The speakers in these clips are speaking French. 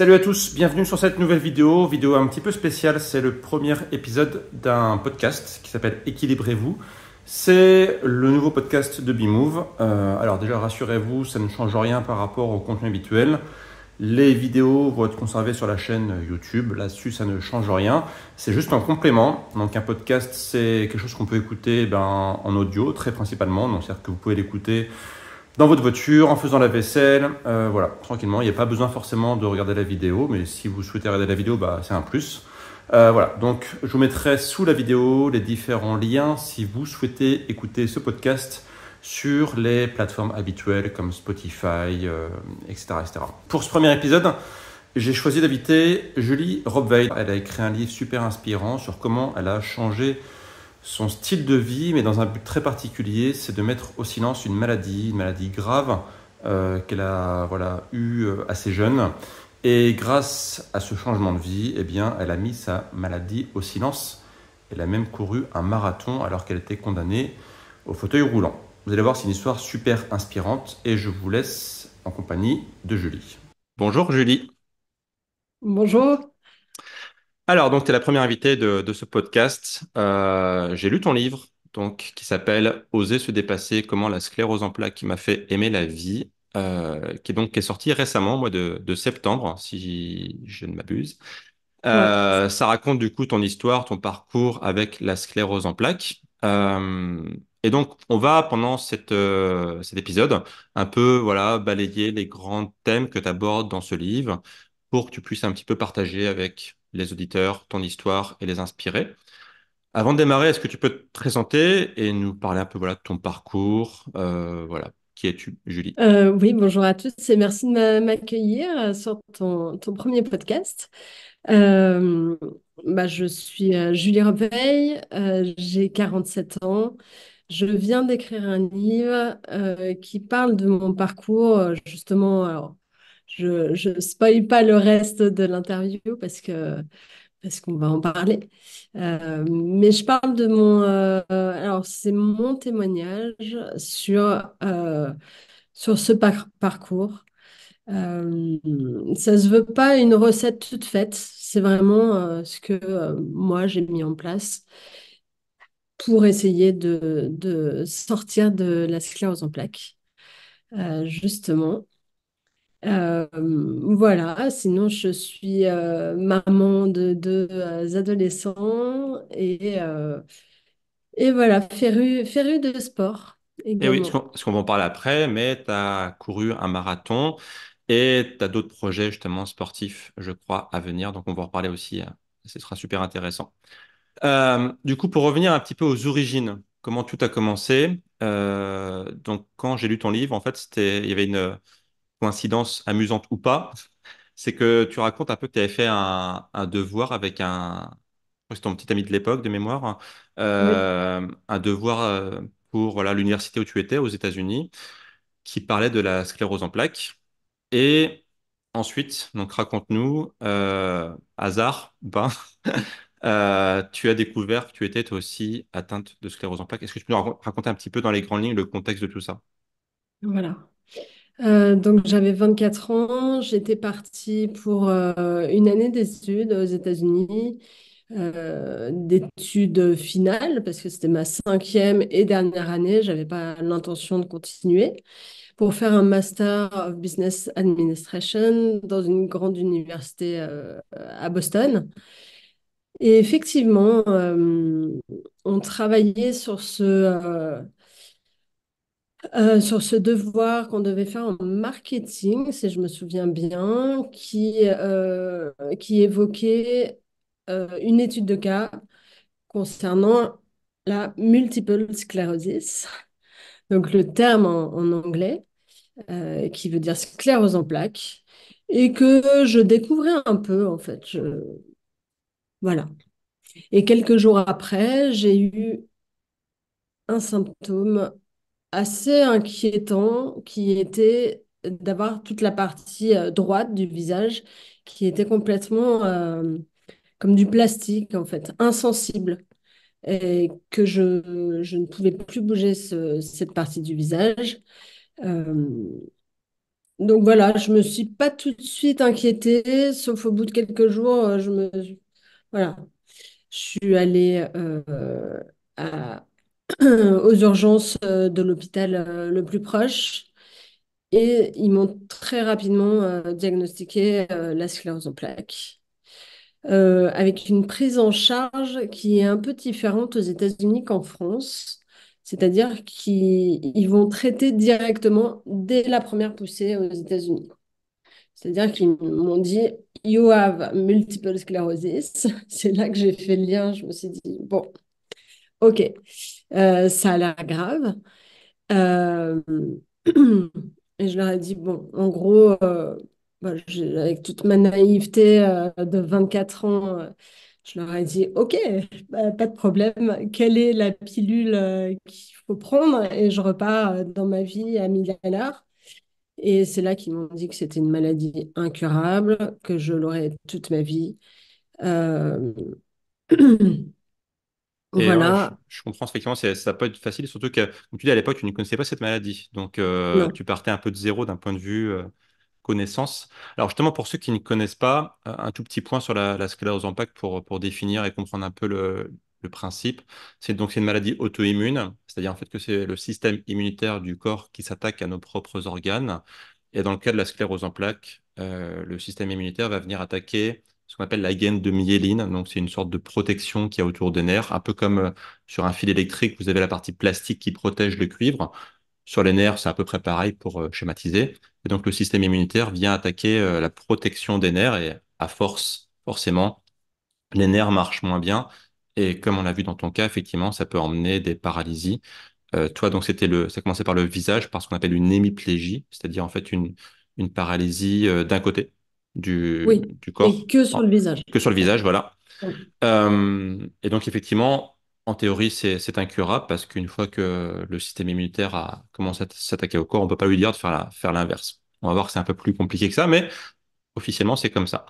Salut à tous, bienvenue sur cette nouvelle vidéo, vidéo un petit peu spéciale, c'est le premier épisode d'un podcast qui s'appelle Équilibrez-vous. C'est le nouveau podcast de Bimove. move euh, alors déjà rassurez-vous, ça ne change rien par rapport au contenu habituel. Les vidéos vont être conservées sur la chaîne YouTube, là-dessus ça ne change rien, c'est juste un complément. Donc un podcast c'est quelque chose qu'on peut écouter eh ben, en audio très principalement, donc c'est-à-dire que vous pouvez l'écouter dans votre voiture, en faisant la vaisselle, euh, voilà, tranquillement. Il n'y a pas besoin forcément de regarder la vidéo, mais si vous souhaitez regarder la vidéo, bah, c'est un plus. Euh, voilà, donc je vous mettrai sous la vidéo les différents liens si vous souhaitez écouter ce podcast sur les plateformes habituelles comme Spotify, etc., euh, etc. Pour ce premier épisode, j'ai choisi d'inviter Julie Robveil. Elle a écrit un livre super inspirant sur comment elle a changé son style de vie, mais dans un but très particulier, c'est de mettre au silence une maladie, une maladie grave euh, qu'elle a voilà, eue euh, assez jeune. Et grâce à ce changement de vie, eh bien, elle a mis sa maladie au silence. Elle a même couru un marathon alors qu'elle était condamnée au fauteuil roulant. Vous allez voir, c'est une histoire super inspirante et je vous laisse en compagnie de Julie. Bonjour Julie. Bonjour. Alors, donc, tu es la première invitée de, ce podcast. Euh, j'ai lu ton livre, donc, qui s'appelle Oser se dépasser, comment la sclérose en plaques m'a fait aimer la vie, euh, qui, est donc, est sorti récemment, mois de, septembre, si je ne m'abuse. Euh, ça raconte du coup ton histoire, ton parcours avec la sclérose en plaques. et donc, on va pendant cette, cet épisode un peu voilà balayer les grands thèmes que tu abordes dans ce livre pour que tu puisses un petit peu partager avec les auditeurs, ton histoire et les inspirer. Avant de démarrer, est-ce que tu peux te présenter et nous parler un peu voilà, de ton parcours euh, voilà. Qui es-tu, Julie euh, Oui, bonjour à tous et merci de m'accueillir euh, sur ton, ton, premier podcast. Bah, je suis Julie Reveil, j'ai 47 ans. Je viens d'écrire un livre qui parle de mon parcours, justement, je, je spoil pas le reste de l'interview parce que parce qu'on va en parler. Euh, mais je parle de mon euh, alors c'est mon témoignage sur euh, sur ce parcours. ça se veut pas une recette toute faite. C'est vraiment ce que moi j'ai mis en place pour essayer de, sortir de la sclérose en plaques. justement. Euh, voilà, sinon je suis euh, maman de deux euh, adolescents et, et voilà, férue, féru de sport. Et oui, parce qu'on va en parler après, mais tu as couru un marathon et tu as d'autres projets justement sportifs, je crois, à venir. Donc on va en reparler aussi, ce sera super intéressant. du coup, pour revenir un petit peu aux origines, comment tout a commencé. donc, quand j'ai lu ton livre, en fait, c'était, il y avait une, coïncidence amusante ou pas, c'est que tu racontes un peu que tu avais fait un, devoir avec un, c'est ton petit ami de l'époque, de mémoire, euh, un devoir euh, pour l'université où tu étais, aux États-Unis, qui parlait de la sclérose en plaques. Et ensuite, donc raconte-nous, euh, hasard ben, tu as découvert que tu étais aussi atteinte de sclérose en plaques. Est-ce que tu peux raconter un petit peu dans les grandes lignes le contexte de tout ça Voilà. Euh, donc j'avais 24 ans, j'étais partie pour euh, une année d'études aux États-Unis, euh, d'études finales, parce que c'était ma cinquième et dernière année, j'avais pas l'intention de continuer, pour faire un Master of Business Administration dans une grande université à Boston. Et effectivement, on travaillait sur ce euh, sur ce devoir qu'on devait faire en marketing, si je me souviens bien, qui, euh, qui évoquait euh, une étude de cas concernant la multiple sclérosis, donc le terme en, anglais, qui veut dire sclérose en plaques, et que je découvrais un peu, en fait. Voilà. Et quelques jours après, j'ai eu un symptôme assez inquiétant qui était d'avoir toute la partie euh, droite du visage qui était complètement euh, comme du plastique en fait, insensible. Et que je, je ne pouvais plus bouger cette partie du visage. Euh, donc voilà, je me suis pas tout de suite inquiétée, sauf au bout de quelques jours, je me voilà, je suis allée à, aux urgences euh, de l'hôpital euh, le plus proche. Et ils m'ont très rapidement euh, diagnostiqué la sclérose en plaques. avec une prise en charge qui est un peu différente aux États-Unis qu'en France, c'est-à-dire qu'ils vont traiter directement dès la première poussée aux États-Unis. C'est-à-dire qu'ils m'ont dit You have multiple sclerosis. C'est là que j'ai fait le lien. Je me suis dit Bon, Ok, euh, ça a l'air grave. Euh, et je leur ai dit, bon, en gros, euh, bah, avec toute ma naïveté de 24 ans, je leur ai dit, ok, bah, pas de problème, quelle est la pilule qu'il faut prendre? Et je repars dans ma vie à 1000 Et c'est là qu'ils m'ont dit que c'était une maladie incurable, que je l'aurais toute ma vie. je, comprends effectivement, ça peut être facile, surtout que, comme tu dis, à l'époque, tu ne connaissais pas cette maladie. Donc, euh, tu partais un peu de zéro d'un point de vue euh, connaissance. Alors, justement, pour ceux qui ne connaissent pas, euh, un tout petit point sur la, sclérose en plaques pour, définir et comprendre un peu le, le principe. C'est donc une maladie auto-immune, c'est-à-dire en fait que c'est le système immunitaire du corps qui s'attaque à nos propres organes. Et dans le cas de la sclérose en plaques, le système immunitaire va venir attaquer ce qu'on appelle la gaine de myéline. Donc, c'est une sorte de protection qui y a autour des nerfs, un peu comme euh, sur un fil électrique, vous avez la partie plastique qui protège le cuivre. Sur les nerfs, c'est à peu près pareil pour euh, schématiser. Et donc, le système immunitaire vient attaquer euh, la protection des nerfs et à force, forcément, les nerfs marchent moins bien. Et comme on l'a vu dans ton cas, effectivement, ça peut emmener des paralysies. toi, donc, c'était le, ça commençait par le visage, par ce qu'on appelle une hémiplégie, c'est-à-dire en fait une paralysie d'un côté du, du corps. que sur le visage. Que sur le visage, voilà. Euh, et donc, effectivement, en théorie, c'est incurable parce qu'une fois que le système immunitaire a commencé à s'attaquer au corps, on ne peut pas lui dire de faire l'inverse. on va voir que c'est un peu plus compliqué que ça, mais officiellement, c'est comme ça.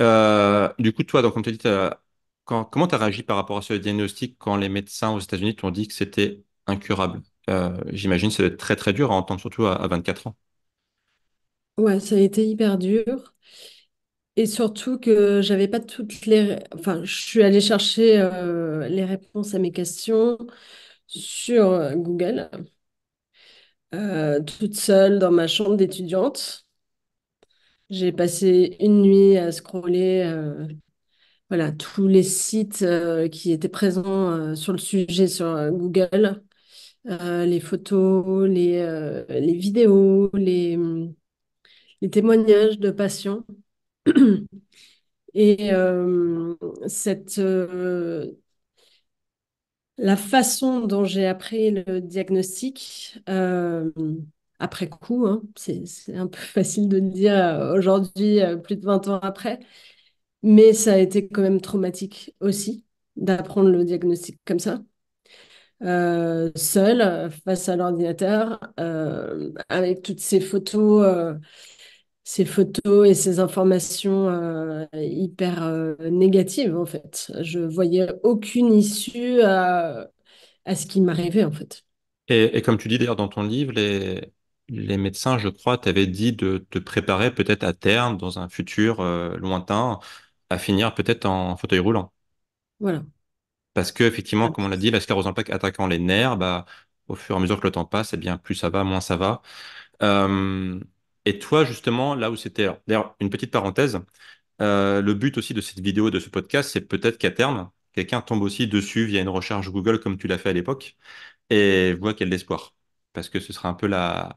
Euh, du coup, toi, donc, comme tu dit, comment tu as réagi par rapport à ce diagnostic quand les médecins aux États-Unis t'ont dit que c'était incurable euh, J'imagine que être très très dur à entendre, surtout à 24 ans. Ouais, ça a été hyper dur. Et surtout que j'avais pas toutes les... Enfin, je suis allée chercher euh, les réponses à mes questions sur euh, Google, euh, toute seule dans ma chambre d'étudiante. J'ai passé une nuit à scroller voilà, tous les sites qui étaient présents sur le sujet sur Google, les photos, les vidéos, les mmh, les témoignages de patients. Et euh, cette, euh, la façon dont j'ai appris le diagnostic, euh, après coup, hein, c'est un peu facile de le dire aujourd'hui, plus de 20 ans après, mais ça a été quand même traumatique aussi d'apprendre le diagnostic comme ça. seul face à l'ordinateur avec toutes ces photos ces photos et ces informations euh, hyper euh, négatives, en fait. Je voyais aucune issue à, ce qui m'arrivait, en fait. Et, et, comme tu dis d'ailleurs dans ton livre, les, les médecins, je crois, t'avaient dit de te préparer peut-être à terme, dans un futur euh, lointain, à finir peut-être en fauteuil roulant. Voilà. Parce que, effectivement, comme on l'a dit, la sclérose en plaques attaquant les nerfs, bah, au fur et à mesure que le temps passe, et eh bien, plus ça va, moins ça va. Et toi, justement, là où c'était. D'ailleurs, une petite parenthèse. Euh, le but aussi de cette vidéo, et de ce podcast, c'est peut-être qu'à terme, quelqu'un tombe aussi dessus via une recherche Google comme tu l'as fait à l'époque et voit quel espoir. Parce que ce sera un peu la,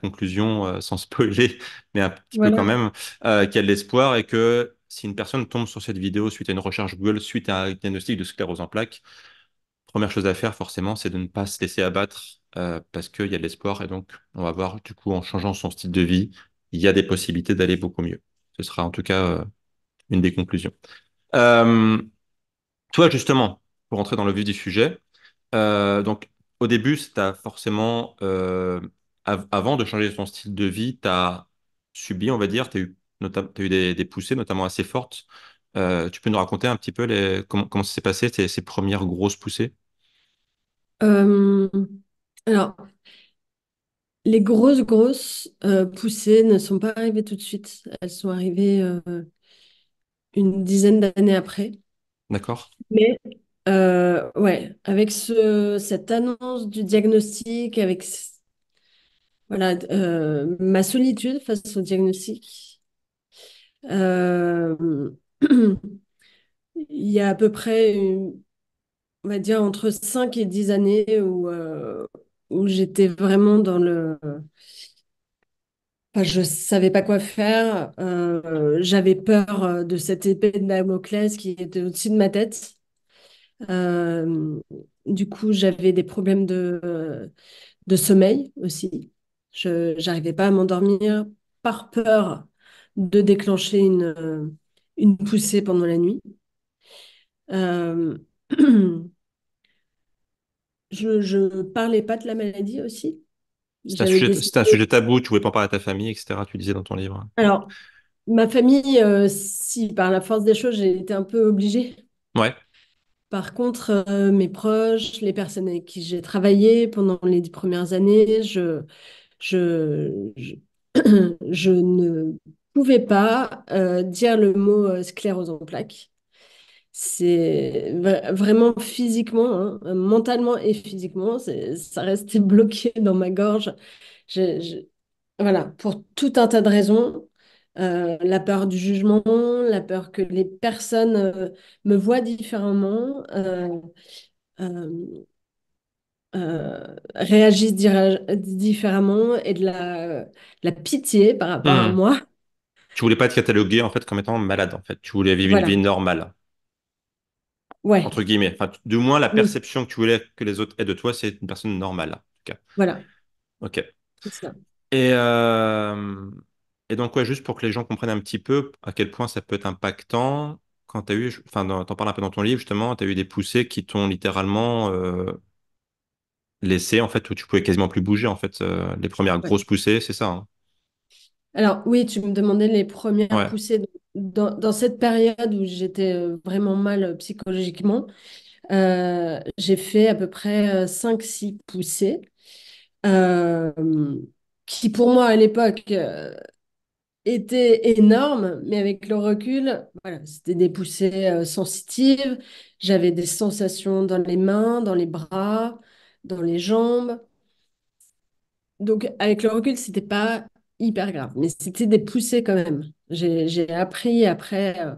conclusion, euh, sans spoiler, mais un petit peu quand même, euh, a quel l'espoir, et que si une personne tombe sur cette vidéo suite à une recherche Google, suite à un diagnostic de sclérose en plaques, première chose à faire, forcément, c'est de ne pas se laisser abattre euh, parce qu'il y a de l'espoir. Et donc, on va voir, du coup, en changeant son style de vie, il y a des possibilités d'aller beaucoup mieux. Ce sera en tout cas euh, une des conclusions. Euh, toi, justement, pour rentrer dans le vif du sujet, donc, au début, tu as forcément, avant de changer son style de vie, tu as subi, on va dire, tu as eu, eu des, poussées, notamment assez fortes. tu peux nous raconter un petit peu comment, ça s'est passé, ces premières grosses poussées euh, alors, les grosses, grosses euh, poussées ne sont pas arrivées tout de suite. Elles sont arrivées euh, une dizaine d'années après. D'accord. Mais ouais, avec cette annonce du diagnostic, avec voilà, ma solitude face au diagnostic, il y a à peu près une, on va dire, entre 5 et 10 années euh, où, j'étais vraiment dans le... Enfin, je savais pas quoi faire. Euh, j'avais peur euh, de cette épée de Damoclès qui était au-dessus de ma tête. du coup, j'avais des problèmes de, sommeil aussi. Je n'arrivais pas à m'endormir par peur de déclencher une, une poussée pendant la nuit. Je ne parlais pas de la maladie aussi. C'est un, sujet tabou, tu ne pouvais pas en parler à ta famille, etc. Tu disais dans ton livre. Alors, ma famille, euh, si par la force des choses, j'ai été un peu obligée. Ouais. Par contre, euh, mes proches, les personnes avec qui j'ai travaillé pendant les dix premières années, je, je, ne pouvais pas euh, dire le mot sclérose en plaques c'est vraiment physiquement, hein, euh, mentalement et physiquement, ça restait bloqué dans ma gorge. voilà, pour tout un tas de raisons. Euh, la peur du jugement, la peur que les personnes euh, me voient différemment, réagissent différemment et de la, pitié par rapport à mmh. moi. Tu voulais pas te cataloguer en fait comme étant malade en fait. Tu voulais vivre une vie normale entre guillemets. du moins, la perception que tu voulais que les autres aient de toi, c'est une personne normale, en tout cas. Voilà. Ok. ça. Et, euh, et donc, ouais, juste pour que les gens comprennent un petit peu à quel point ça peut être impactant, quand tu as eu, enfin, t'en parles un peu dans ton livre, justement, tu as eu des poussées qui t'ont littéralement euh, laissé, en fait, où tu pouvais quasiment plus bouger, en fait, euh, les premières grosses poussées, c'est ça. Hein. Alors oui, tu me demandais les premières poussées. Dans, cette période où j'étais euh, vraiment mal euh, psychologiquement, euh, j'ai fait à peu près 5-6 poussées, qui pour moi à l'époque étaient énormes, mais avec le recul, voilà, c'était des poussées sensitives. J'avais des sensations dans les mains, dans les bras, dans les jambes. Donc avec le recul, c'était pas hyper grave. Mais c'était des poussées quand même. J'ai appris après, euh,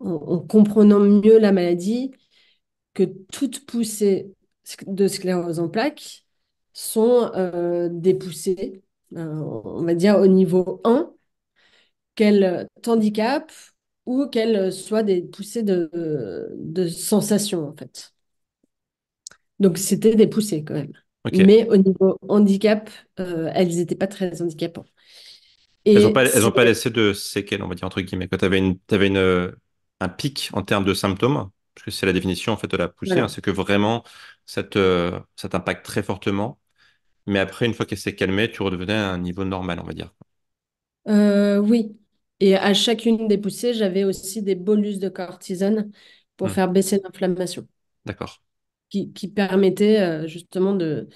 en, comprenant mieux la maladie, que toutes poussées de sclérose en plaques sont euh, des poussées, euh, on va dire au niveau 1, qu'elles handicapent ou qu'elles soient des poussées de, de sensations, en fait. Donc, c'était des poussées quand même. Mais au niveau handicap, euh, elles n'étaient pas très handicapantes. elles n'ont pas, pas laissé de séquelles, on va dire, entre guillemets. Quand tu avais, une, un pic en termes de symptômes, parce que c'est la définition en fait, de la poussée, hein. c'est que vraiment, ça t'impacte très fortement. Mais après, une fois qu'elle s'est calmée, tu redevenais à un niveau normal, on va dire. Euh, oui. Et à chacune des poussées, j'avais aussi des bolus de cortisone pour mmh. faire baisser l'inflammation. D'accord qui, permettait euh, justement de,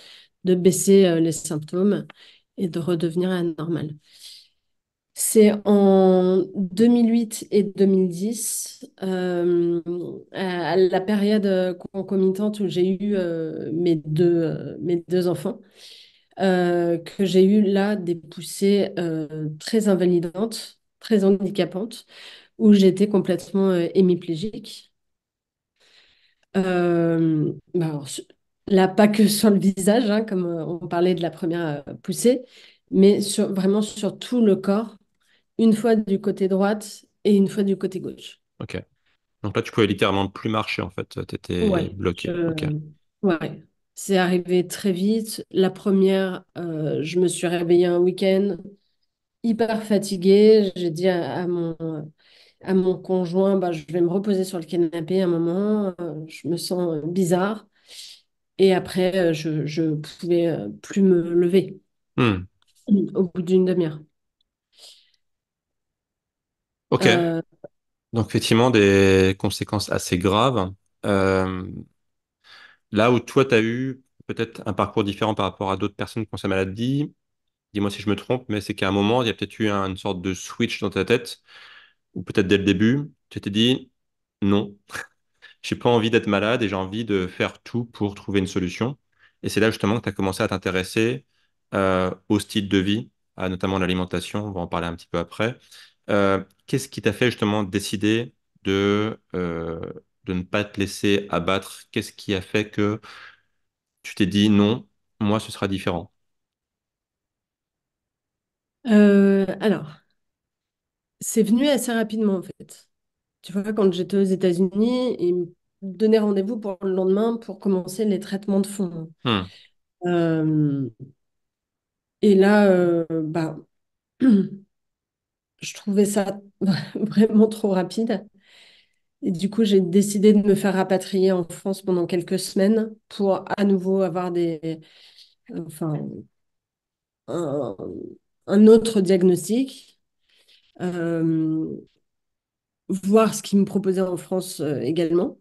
baisser euh, les symptômes et de redevenir à C'est en 2008 et 2010, euh, à la période concomitante où j'ai eu mes, deux, mes deux enfants, que j'ai eu là des poussées très invalidantes, très handicapantes, où j'étais complètement hémiplégique. Euh, bah, là, pas que sur le visage, hein, comme euh, on parlait de la première euh, poussée, mais vraiment sur tout le corps, une fois du côté droite et une fois du côté gauche. Ok. Donc là, tu pouvais littéralement plus marcher, en fait. Tu étais bloqué. Ouais. C'est arrivé très vite. La première, je me suis réveillée un week-end hyper fatiguée. J'ai dit à, à mon à mon conjoint, bah, je vais me reposer sur le canapé un moment, euh, je me sens euh, bizarre. Et après, euh, je ne pouvais plus me lever hmm. au bout d'une demi-heure. Ok. Donc, effectivement, des conséquences assez graves. Là où toi, tu as eu peut-être un parcours différent par rapport à d'autres personnes qui ont sa maladie, dis-moi si je me trompe, mais c'est qu'à un moment, il y a peut-être eu une sorte de switch dans ta tête ou peut-être dès le début, tu t'es dit non, j'ai pas envie d'être malade et j'ai envie de faire tout pour trouver une solution. Et c'est là justement que tu as commencé à t'intéresser euh, au style de vie, à notamment l'alimentation, on va en parler un petit peu après. Euh, qu'est-ce qui t'a fait justement décider de, euh, de ne pas te laisser abattre Qu'est-ce qui a fait que tu t'es dit non, moi ce sera différent alors, c'est venu assez rapidement, en fait. Tu vois, quand j'étais aux États-Unis, ils me donnaient rendez-vous pour le lendemain pour commencer les traitements de fond. Hmm. Euh, et là, euh, bah, je trouvais ça vraiment trop rapide. Et du coup, j'ai décidé de me faire rapatrier en France pendant quelques semaines pour à nouveau avoir des, enfin, un autre diagnostic euh, voir ce qu'ils me proposaient en France euh, également.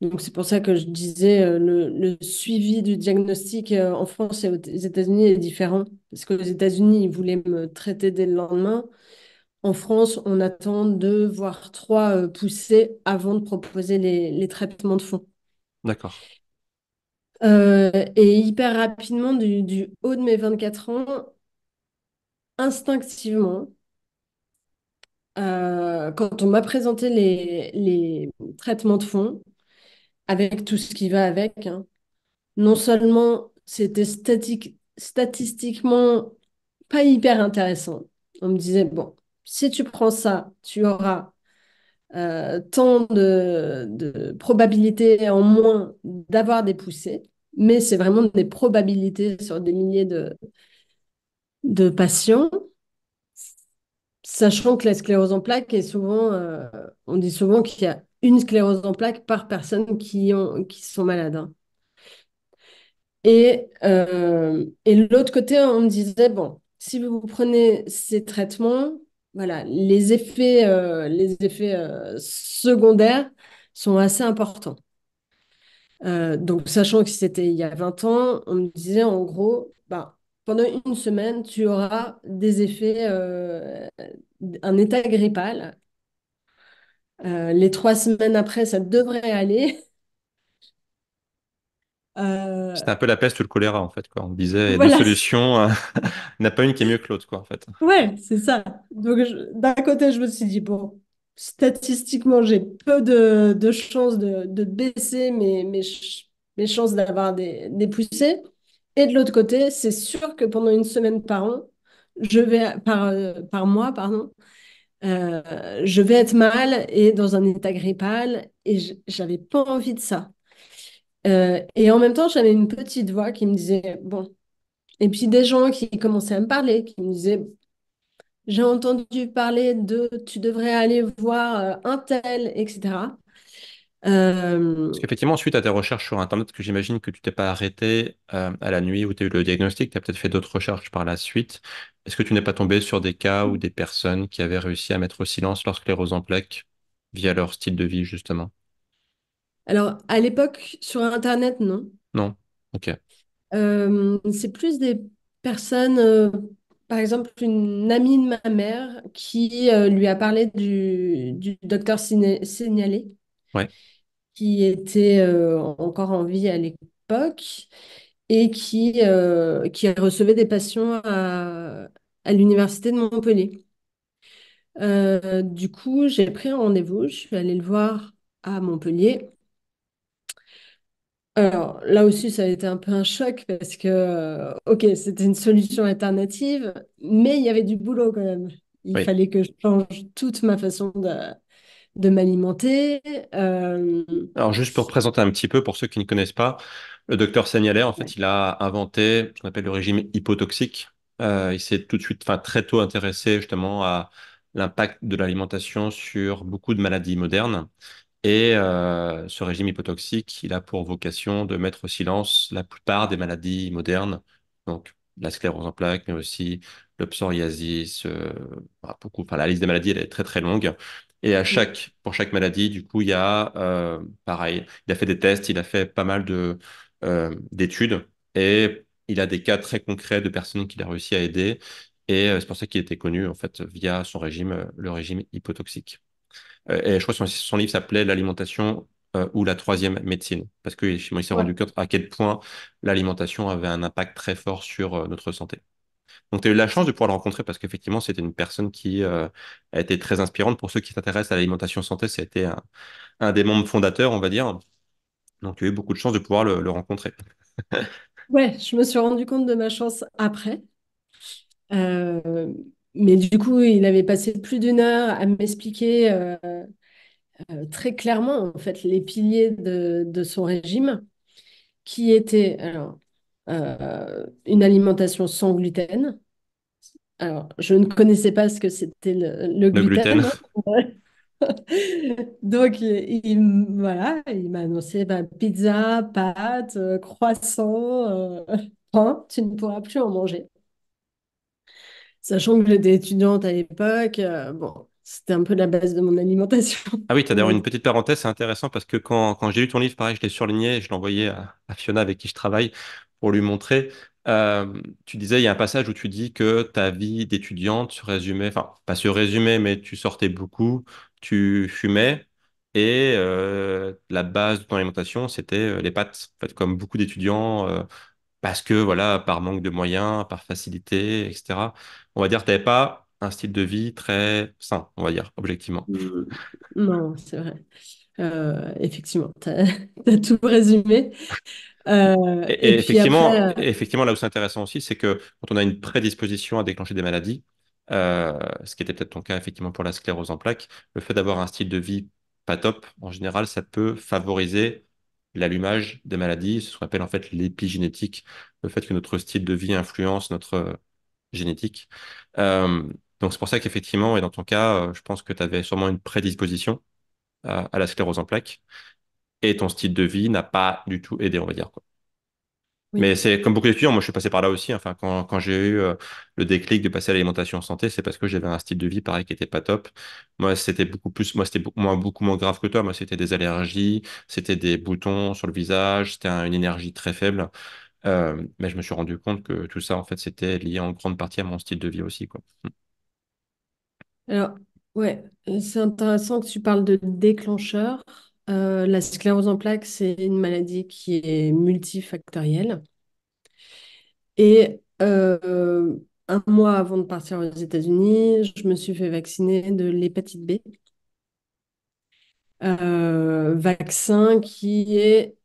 Donc, c'est pour ça que je disais, euh, le, suivi du diagnostic en France et aux États-Unis est différent. Parce qu'aux États-Unis, ils voulaient me traiter dès le lendemain. En France, on attend deux, voire trois poussées avant de proposer les, les traitements de fond. D'accord. et hyper rapidement, du, du haut de mes 24 ans, instinctivement, euh, quand on m'a présenté les, traitements de fond, avec tout ce qui va avec, hein, non seulement c'était statistiquement pas hyper intéressant, on me disait, bon, si tu prends ça, tu auras euh, tant de, probabilités en moins d'avoir des poussées, mais c'est vraiment des probabilités sur des milliers de, de patients. Sachant que la sclérose en plaques est souvent, euh, on dit souvent qu'il y a une sclérose en plaques par personne qui, ont, qui sont malades. Hein. Euh, et, l'autre côté, on me disait, bon, si vous prenez ces traitements, voilà, les effets, euh, les effets secondaires sont assez importants. donc, sachant que c'était il y a 20 ans, on me disait en gros, bah, pendant une semaine, tu auras des effets, euh, un état grippal. Euh, les trois semaines après, ça devrait aller. Euh... C'était un peu la peste ou le choléra, en fait. On disait, voilà. solution solutions, n'a hein. pas une qui est mieux que l'autre, quoi, en fait. Ouais, c'est ça. Donc, d'un côté, je me suis dit, bon, statistiquement, j'ai peu de, chances de, baisser mes, chances d'avoir des poussées. Et de l'autre côté, c'est sûr que pendant une semaine par an, je vais par, euh, mois, pardon, euh, je vais être mal et dans un état grippal et j'avais pas envie de ça. Euh, et en même temps, j'avais une petite voix qui me disait bon. Et puis des gens qui commençaient à me parler, qui me disaient j'ai entendu parler de tu devrais aller voir un tel, etc. Parce euh, qu'effectivement, suite à tes recherches sur Internet, que j'imagine que tu t'es pas arrêté euh, à la nuit où tu as eu le diagnostic, tu as peut-être fait d'autres recherches par la suite. Est-ce que tu n'es pas tombé sur des cas ou des personnes qui avaient réussi à mettre au silence les sclérose en plaques via leur style de vie, justement? Alors, à l'époque, sur Internet, non. Non, ok. Euh, c'est plus des personnes, par exemple, une amie de ma mère qui lui a parlé du, du docteur Signalé. Ouais qui était euh, encore en vie à l'époque et qui, euh, qui recevait des patients à, à l'université de Montpellier. Euh, du coup, j'ai pris un rendez-vous, je suis allée le voir à Montpellier. Alors là aussi, ça a été un peu un choc parce que, ok, c'était une solution alternative, mais il y avait du boulot quand même. Il fallait que je change toute ma façon de, de m'alimenter. Euh, Alors juste pour présenter un petit peu, pour ceux qui ne connaissent pas, le docteur Sagnaler, en fait, il a inventé ce qu'on appelle le régime hypotoxique. Euh, il s'est tout de suite, enfin très tôt intéressé justement à l'impact de l'alimentation sur beaucoup de maladies modernes. Et euh, ce régime hypotoxique, il a pour vocation de mettre au silence la plupart des maladies modernes, donc la sclérose en plaques, mais aussi le psoriasis, bah, beaucoup, enfin, la liste des maladies, elle est très très longue. Et à chaque, pour chaque maladie, du coup, il y a, euh, pareil, il a fait des tests, il a fait pas mal de, euh, d'études et il a des cas très concrets de personnes qu'il a réussi à aider. Et euh, c'est pour ça qu'il était connu, en fait, via son régime, le régime hypotoxique. et je crois que son, livre s'appelait L'alimentation ou la troisième médecine, parce que il s'est rendu compte à quel point l'alimentation avait un impact très fort sur notre santé. Donc, tu as eu la chance de pouvoir le rencontrer parce qu'effectivement, c'était une personne qui euh, a été très inspirante. Pour ceux qui s'intéressent à l'alimentation santé, c'était un, un, des membres fondateurs, on va dire. Donc, tu as eu beaucoup de chance de pouvoir le, rencontrer. ouais, je me suis rendu compte de ma chance après. Euh, mais du coup, il avait passé plus d'une heure à m'expliquer euh, très clairement, en fait, les piliers de, de son régime qui étaient… alors, euh, une alimentation sans gluten. Alors, je ne connaissais pas ce que c'était le, le, le, gluten. Donc, il, voilà, il m'a annoncé bah, pizza, pâtes, croissants euh, croissant, euh, pain, tu ne pourras plus en manger. Sachant que j'étais étudiante à l'époque, bon, c'était un peu la base de mon alimentation. Ah oui, tu as d'ailleurs une petite parenthèse, c'est intéressant parce que quand, quand j'ai lu ton livre, pareil, je l'ai surligné, et je l'ai envoyé à, à, Fiona avec qui je travaille, pour lui montrer. Euh, tu disais, il y a un passage où tu dis que ta vie d'étudiante se résumait, enfin, pas se résumait, mais tu sortais beaucoup, tu fumais, et euh, la base de ton alimentation, c'était euh, les pâtes. comme beaucoup d'étudiants, parce que, voilà, par manque de moyens, par facilité, etc. On va dire tu n'avais pas un style de vie très sain, on va dire, objectivement. Mmh. Non, c'est vrai. Euh, effectivement, tu as, tout résumé. Euh, et, effectivement, euh, effectivement, là où c'est intéressant aussi, c'est que quand on a une prédisposition à déclencher des maladies, ce qui était peut-être ton cas effectivement pour la sclérose en plaques, le fait d'avoir un style de vie pas top, en général, ça peut favoriser l'allumage des maladies, ce qu'on appelle en fait l'épigénétique, le fait que notre style de vie influence notre génétique. donc c'est pour ça qu'effectivement, et dans ton cas, je pense que tu avais sûrement une prédisposition à, la sclérose en plaques. Et ton style de vie n'a pas du tout aidé, on va dire. Quoi. Mais c'est comme beaucoup d'étudiants, moi je suis passé par là aussi. Enfin, quand, j'ai eu euh, le déclic de passer à l'alimentation en santé, c'est parce que j'avais un style de vie pareil qui était pas top. Moi, c'était beaucoup plus, moi c'était moins, beaucoup moins grave que toi. Moi, c'était des allergies, c'était des boutons sur le visage, c'était une énergie très faible. Euh, mais je me suis rendu compte que tout ça, en fait, c'était lié en grande partie à mon style de vie aussi, quoi. Hmm. Alors, Ouais, euh, c'est intéressant que tu parles de déclencheur. Euh, la sclérose en plaques, c'est une maladie qui est multifactorielle. Et euh, un mois avant de partir aux États-Unis, je me suis fait vacciner de l'hépatite B. vaccin qui est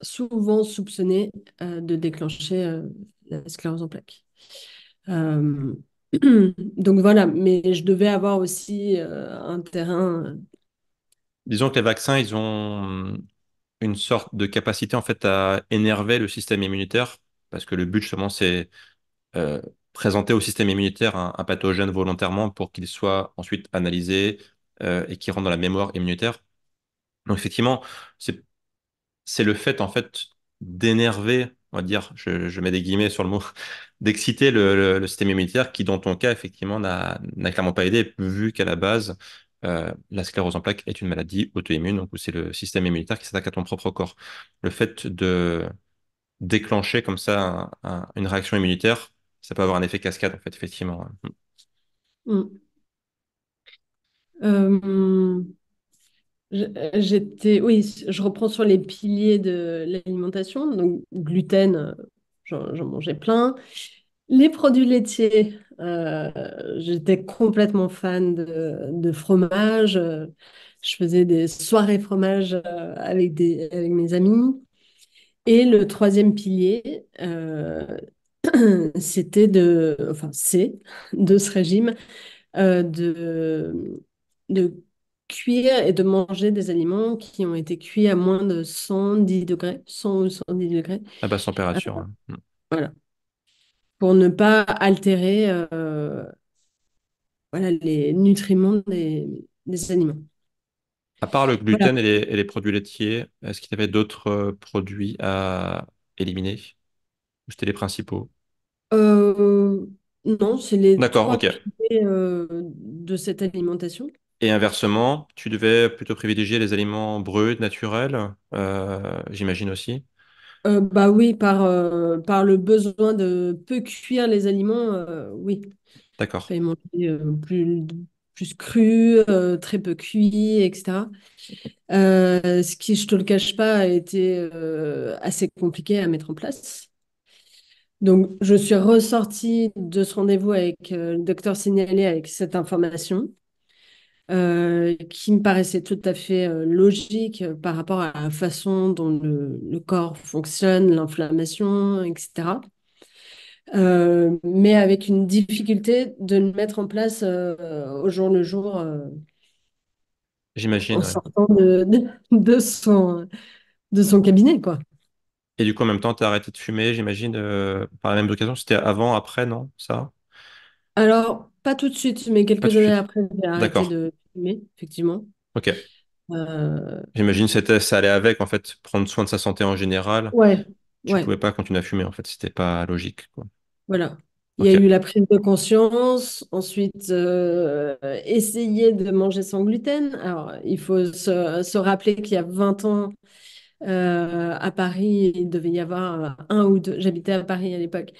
souvent soupçonné de déclencher la sclérose en plaques. Donc voilà, mais je devais avoir aussi euh, un terrain. Euh, Disons que les vaccins, ils ont mm, une sorte de capacité en fait à énerver le système immunitaire, parce que le but justement, c'est euh, présenter au système immunitaire un, pathogène volontairement pour qu'il soit ensuite analysé et qu'il rentre dans la mémoire immunitaire. Donc effectivement, c'est le fait en fait d'énerver, on va dire, je mets des guillemets sur le mot, d'exciter le, système immunitaire qui, dans ton cas, effectivement, n'a clairement pas aidé, vu qu'à la base, euh, la sclérose en plaques est une maladie auto-immune, donc c'est le système immunitaire qui s'attaque à ton propre corps. Le fait de déclencher comme ça une réaction immunitaire, ça peut avoir un effet cascade, en fait, effectivement. Mm. Mm. Euh, j'étais, oui, je reprends sur les piliers de l'alimentation, donc gluten, j'en mangeais plein. Les produits laitiers, euh, j'étais complètement fan de, de, fromage. Je faisais des soirées fromage euh, avec, des, avec mes amis. Et le troisième pilier, euh, c'était de, enfin c'est de ce régime, de, de cuire et de manger des aliments qui ont été cuits à moins de 110 degrés, 100 ou 110 degrés. À ah basse température. Hein. Mm. Voilà. Pour ne pas altérer euh, voilà, les nutriments des, aliments. À part le gluten et, les, produits laitiers, est-ce qu'il y avait d'autres euh, produits à éliminer Ou c'était les principaux euh, Non, c'est les D'accord, ok. de cette alimentation. Et inversement, tu devais plutôt privilégier les aliments bruts, naturels, euh, j'imagine aussi. Euh, bah oui, par, euh, par le besoin de peu cuire les aliments, oui. D'accord. plus, plus cru, très peu cuit, etc. ce qui, je te le cache pas, a été assez compliqué à mettre en place. Donc, je suis ressortie de ce rendez-vous avec le docteur Signalé avec cette information. Euh, qui me paraissait tout à fait euh, logique euh, par rapport à la façon dont le, corps fonctionne, l'inflammation, etc. mais avec une difficulté de le mettre en place au jour le jour. J'imagine. En sortant de, de, de, son, de son cabinet, quoi. Et du coup, en même temps, tu as arrêté de fumer, j'imagine, par la même occasion. C'était avant, après, non Ça Alors, pas tout de suite, mais quelques années après, j'ai arrêté de fumer, effectivement. Ok. Euh, J'imagine que ça allait avec, en fait, prendre soin de sa santé en général. Ouais. Tu ne pouvais pas continuer à fumer, en fait, c'était pas logique. Voilà. Il y a eu la prise de conscience, ensuite euh, essayer de manger sans gluten. Alors, il faut se, rappeler qu'il y a 20 ans, euh, à Paris, il devait y avoir un ou deux, j'habitais à Paris à l'époque,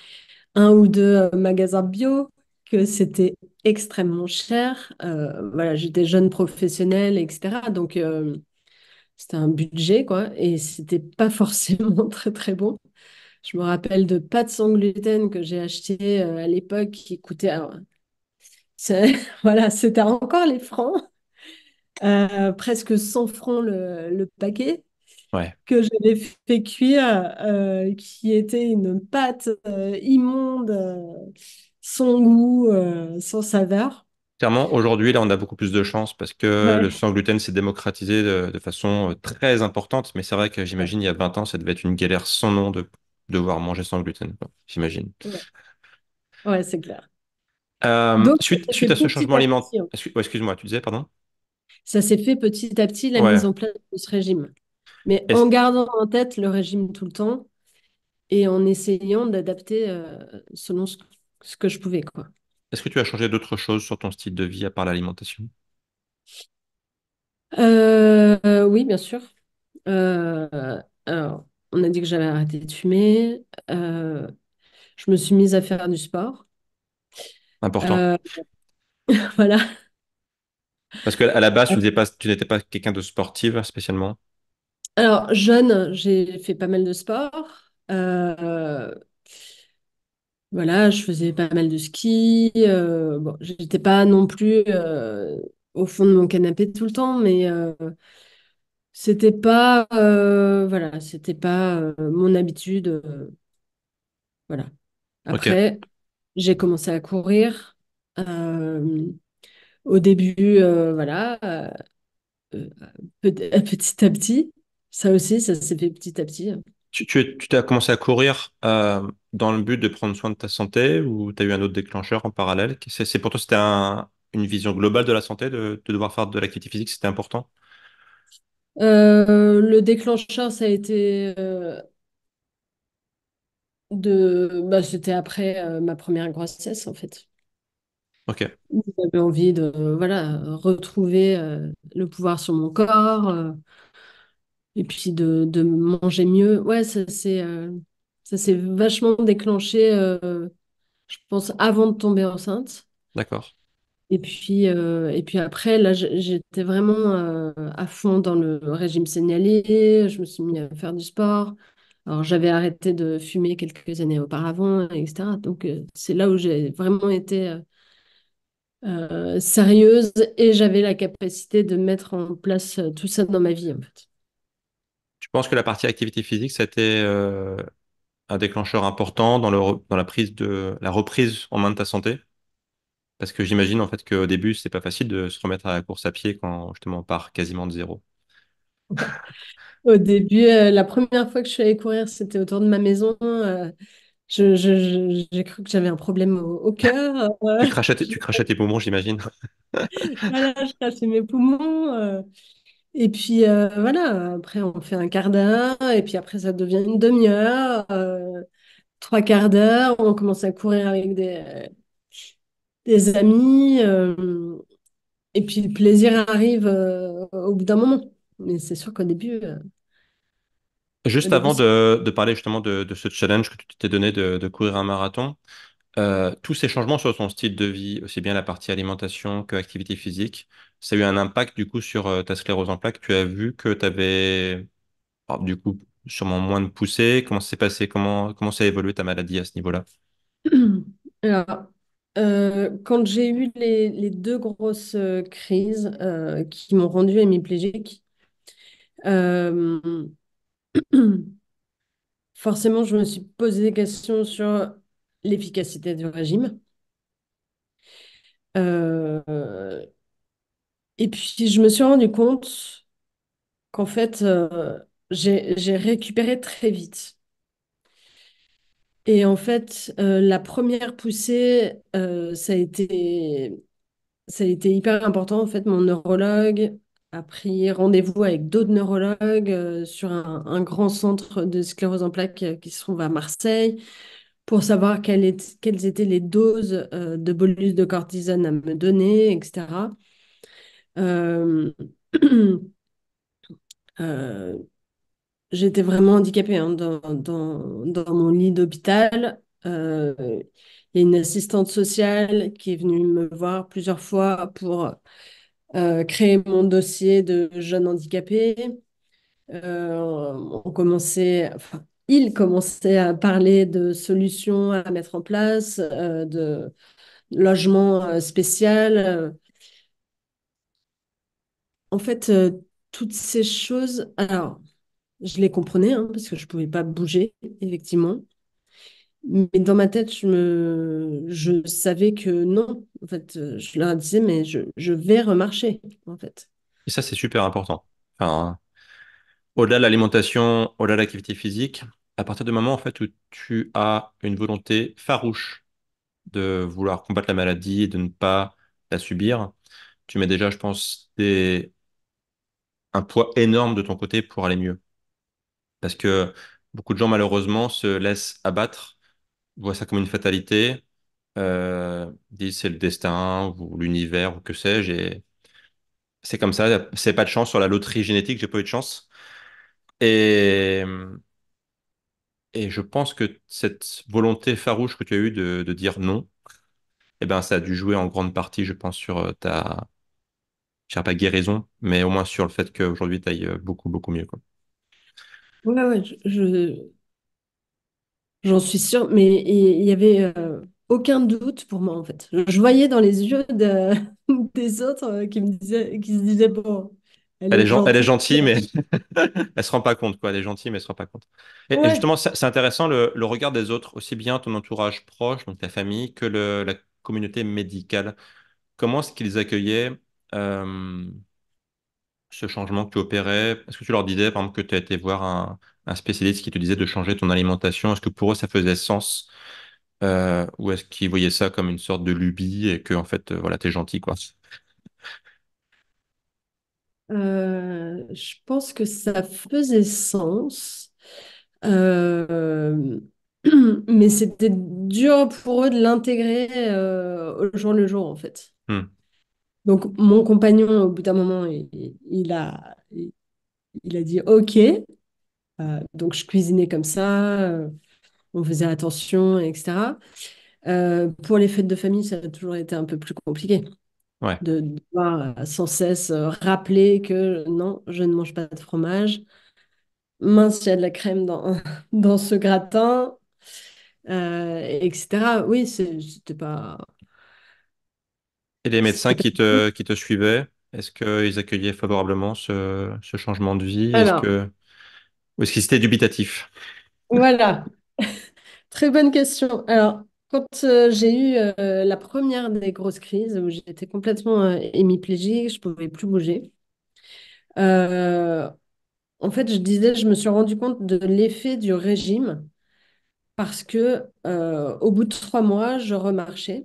un ou deux magasins bio que c'était extrêmement cher. Euh, voilà, j'étais jeune professionnelle, etc. Donc, euh, c'était un budget, quoi, et c'était pas forcément très, très bon. Je me rappelle de pâtes sans gluten que j'ai acheté euh, à l'époque qui coûtaient... voilà, c'était encore les francs, presque 100 francs le, le paquet. que j'avais fait cuire, qui était une pâte immonde, son goût, euh, sans saveur. Clairement, aujourd'hui, là, on a beaucoup plus de chance parce que bah le sans gluten s'est démocratisé de, façon euh, très importante. Mais c'est vrai que j'imagine, il y a 20 ans, ça devait être une galère sans nom de devoir manger sans gluten, j'imagine. Ouais, c'est clair. Euh, suite, à ce changement alimentaire, hein. excuse-moi, tu disais, pardon Ça s'est fait petit à petit la mise en place de ce régime. Mais en gardant en tête le régime tout le temps et en essayant d'adapter selon ce que ce que je pouvais. quoi. Est-ce que tu as changé d'autres choses sur ton style de vie à part l'alimentation euh, Oui, bien sûr. Euh, on a dit que j'avais arrêté de fumer. Euh, je me suis mise à faire du sport. Important. voilà. Parce qu'à la base, tu n'étais pas, quelqu'un de sportive spécialement Alors, jeune, j'ai fait pas mal de sport. Euh, voilà, je faisais pas mal de ski. Euh, bon, j'étais pas non plus euh, au fond de mon canapé tout le temps, mais euh, c'était pas, euh, voilà, c'était pas euh, mon habitude. voilà. Après, j'ai commencé à courir. au début, voilà, petit à petit. Ça aussi, ça s'est fait petit à petit. Hein. Tu, tu, as commencé à courir euh, dans le but de prendre soin de ta santé ou tu as eu un autre déclencheur en parallèle C'est pour toi, c'était une vision globale de la santé, de, devoir faire de l'activité physique, c'était important euh, Le déclencheur, ça a été euh, de, bah, c'était après ma première grossesse en fait. Ok. J'avais envie de voilà retrouver le pouvoir sur mon corps et puis de, de manger mieux. Ouais, ça s'est c'est euh, vachement déclenché, euh, je pense, avant de tomber enceinte. D'accord. Et puis, euh, et puis après, là, j'étais vraiment à fond dans le régime signalé. Je me suis mis à faire du sport. Alors, j'avais arrêté de fumer quelques années auparavant, etc. Donc, c'est là où j'ai vraiment été sérieuse et j'avais la capacité de mettre en place tout ça dans ma vie, en fait pense que la partie activité physique, c'était été euh, un déclencheur important dans, le, dans la prise de la reprise en main de ta santé. Parce que j'imagine en fait qu'au début, c'est pas facile de se remettre à la course à pied quand justement on part quasiment de zéro. Au début, euh, la première fois que je suis allée courir, c'était autour de ma maison. Euh, je, j'ai cru que j'avais un problème au, cœur. tu, crachais, tes poumons, j'imagine. voilà, je crachais mes poumons. Et puis euh, voilà, après on fait un quart d'heure, et puis après ça devient une demi-heure, euh, trois quarts d'heure, on commence à courir avec des, amis, euh, et puis le plaisir arrive au bout d'un moment. Mais c'est sûr qu'au début... Juste avant de, parler justement de, ce challenge que tu t'es donné de, courir un marathon, tous ces changements sur ton style de vie, aussi bien la partie alimentation que activité physique, ça a eu un impact du coup sur euh, ta sclérose en plaques. Tu as vu que tu avais du coup sûrement moins de poussée. Comment s'est passé? Comment, comment ça a évolué ta maladie à ce niveau-là? Alors, euh, quand j'ai eu les, deux grosses euh, crises qui m'ont rendu hémiplégique, forcément, je me suis posé des questions sur l'efficacité du régime. Euh, et puis, je me suis rendu compte qu'en fait, euh, j'ai récupéré très vite. Et en fait, euh, la première poussée, euh, ça a été, ça a été hyper important. En fait, mon neurologue a pris rendez-vous avec d'autres neurologues sur un, grand centre de sclérose en plaques qui se trouve à Marseille pour savoir quelles, étaient les doses de bolus de cortisone à me donner, etc. Euh, euh, j'étais vraiment handicapée hein, dans, mon lit d'hôpital. Euh, il y a une assistante sociale qui est venue me voir plusieurs fois pour créer mon dossier de jeune handicapé. Euh, on commençait, enfin, il commençait à parler de solutions à mettre en place, de logement spécial en fait, euh, toutes ces choses, alors, je les comprenais, hein, parce que je ne pouvais pas bouger, effectivement. Mais dans ma tête, je, me... je savais que non. En fait, euh, je leur disais, mais je, vais remarcher, en fait. Et ça, c'est super important. Enfin, au-delà de l'alimentation, au-delà de l'activité physique, à partir du moment en fait, où tu as une volonté farouche de vouloir combattre la maladie, et de ne pas la subir, tu mets déjà, je pense, des un poids énorme de ton côté pour aller mieux. Parce que beaucoup de gens, malheureusement, se laissent abattre, voient ça comme une fatalité, euh, disent c'est le destin ou l'univers ou que sais-je. Et c'est comme ça, c'est pas de chance sur la loterie génétique, j'ai pas eu de chance. Et, et je pense que cette volonté farouche que tu as eu de, de dire non, eh ben, ça a dû jouer en grande partie, je pense, sur euh, ta, je dirais pas guérison, mais au moins sur le fait qu'aujourd'hui, tu ailles euh, beaucoup, beaucoup mieux. Quoi. oui, j'en suis sûre, mais il y avait euh, aucun doute pour moi, en fait. Je voyais dans les yeux des autres euh, qui me disaient, qui se disaient, bon, elle, est gentille, mais elle se rend pas compte, quoi. Elle est gentille, mais elle se rend pas compte. Et, justement, c'est intéressant le, regard des autres, aussi bien ton entourage proche, donc ta famille, que la communauté médicale. Comment est-ce qu'ils accueillaient euh, ce changement que tu opérais Est-ce que tu leur disais, par exemple, que tu as été voir un, spécialiste qui te disait de changer ton alimentation Est-ce que pour eux, ça faisait sens euh, Ou est-ce qu'ils voyaient ça comme une sorte de lubie et que, en fait, euh, voilà, t'es gentil, quoi je pense que ça faisait sens, mais c'était dur pour eux de l'intégrer au jour le jour, en fait. Hmm. Donc, mon compagnon, au bout d'un moment, il, a, il a dit OK. Euh, donc, je cuisinais comme ça, euh, on faisait attention, etc. Euh, pour les fêtes de famille, ça a toujours été un peu plus compliqué. De, devoir sans cesse rappeler que non, je ne mange pas de fromage. Mince, il y a de la crème dans, dans ce gratin, etc. Oui, c'était pas et les médecins qui te, qui te suivaient, est-ce qu'ils accueillaient favorablement ce, changement de vie est-ce que... Ou est-ce qu'ils étaient dubitatifs Voilà. Très bonne question. Alors, quand euh, j'ai eu euh, la première des grosses crises où j'étais complètement euh, hémiplégique, je ne pouvais plus bouger, en fait, je disais, je me suis rendu compte de l'effet du régime parce que au bout de trois mois, je remarchais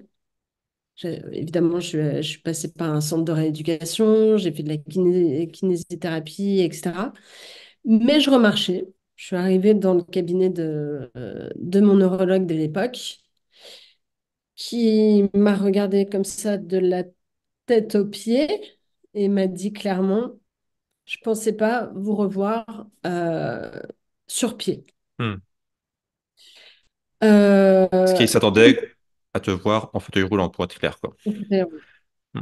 évidemment, je, suis passée par un centre de rééducation, j'ai fait de la kinésithérapie, etc. Mais je remarchais. Je suis arrivée dans le cabinet de, de mon neurologue de l'époque, qui m'a regardé comme ça de la tête aux pieds et m'a dit clairement, je ne pensais pas vous revoir euh, sur pied. Hmm. Euh, Ce Euh... qu'il s'attendait à te voir en fauteuil roulant, pour être clair. Quoi. Hmm.